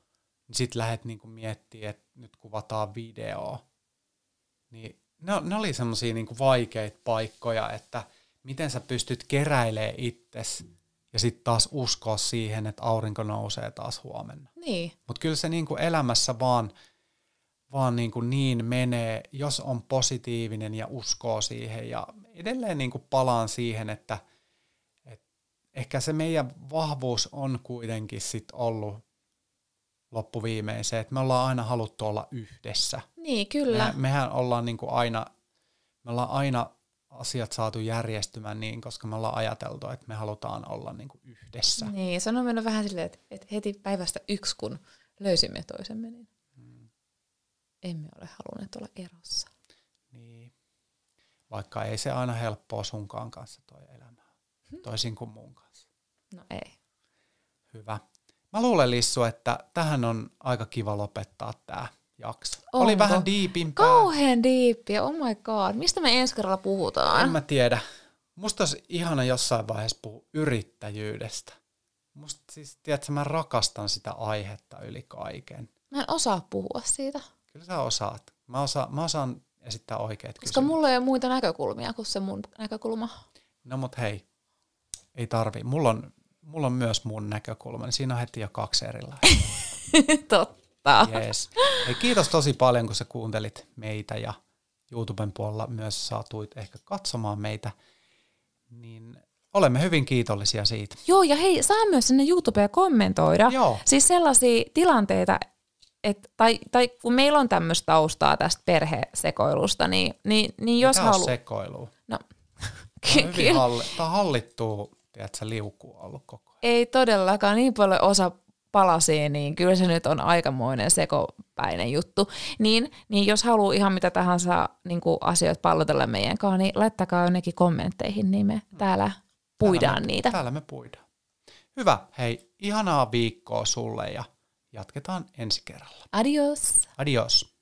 niin sitten lähdet niin miettimään, että nyt kuvataan videoa. Niin ne, ne oli semmoisia niinku vaikeita paikkoja, että miten sä pystyt keräilemään itses ja sitten taas uskoa siihen, että aurinko nousee taas huomenna. Niin. Mutta kyllä se niinku elämässä vaan, vaan niinku niin menee, jos on positiivinen ja uskoo siihen. Ja edelleen niinku palaan siihen, että et ehkä se meidän vahvuus on kuitenkin sit ollut loppuviimein se, että me ollaan aina haluttu olla yhdessä. Niin, kyllä. Me, mehän ollaan niin kuin aina, me ollaan aina asiat saatu järjestymään niin, koska me ollaan ajateltu, että me halutaan olla niin kuin yhdessä. Niin, se on mennyt vähän silleen, että, että heti päivästä yksi, kun löysimme toisemme, niin hmm. emme ole halunneet olla erossa. Niin, vaikka ei se aina helppoa sunkaan kanssa toi elämä, hmm. toisin kuin muun kanssa. No ei. Hyvä. Mä luulen, Lissu, että tähän on aika kiva lopettaa tämä jakso. Onko? Oli vähän diipimpää. Kauhean diippiä, oh my god. Mistä me ensi kerralla puhutaan? En mä tiedä. Musta olisi ihana jossain vaiheessa puhua yrittäjyydestä. Musta siis, tiedätkö, mä rakastan sitä aihetta yli kaiken. Mä en osaa puhua siitä. Kyllä sä osaat. Mä, osa, mä osaan esittää oikeat Koska kysymykset. mulla ei ole muita näkökulmia kuin se mun näkökulma. No mut hei, ei tarvi. Mulla on mulla on myös mun näkökulma, niin siinä on heti jo kaksi erilaista. Totta. Yes. Hei, kiitos tosi paljon, kun sä kuuntelit meitä ja YouTuben puolella myös saatuit ehkä katsomaan meitä. Niin olemme hyvin kiitollisia siitä. Joo, ja hei, saa myös sinne YouTubeen kommentoida. Joo. Siis sellaisia tilanteita, et, tai, tai kun meillä on tämmöistä taustaa tästä perhesekoilusta, niin, niin, niin jos haluaa... sekoilu? No, Tämä on, halli- Tämä on hallittua tiedätkö, liukua ollut koko ajan. Ei todellakaan, niin paljon osa palasiin, niin kyllä se nyt on aikamoinen sekopäinen juttu. Niin, niin jos haluaa ihan mitä tahansa niin kuin asioita pallotella meidän kanssa, niin laittakaa jonnekin kommentteihin, niin me mm. täällä puidaan täällä me, niitä. Täällä me puidaan. Hyvä, hei, ihanaa viikkoa sulle ja jatketaan ensi kerralla. Adios. Adios.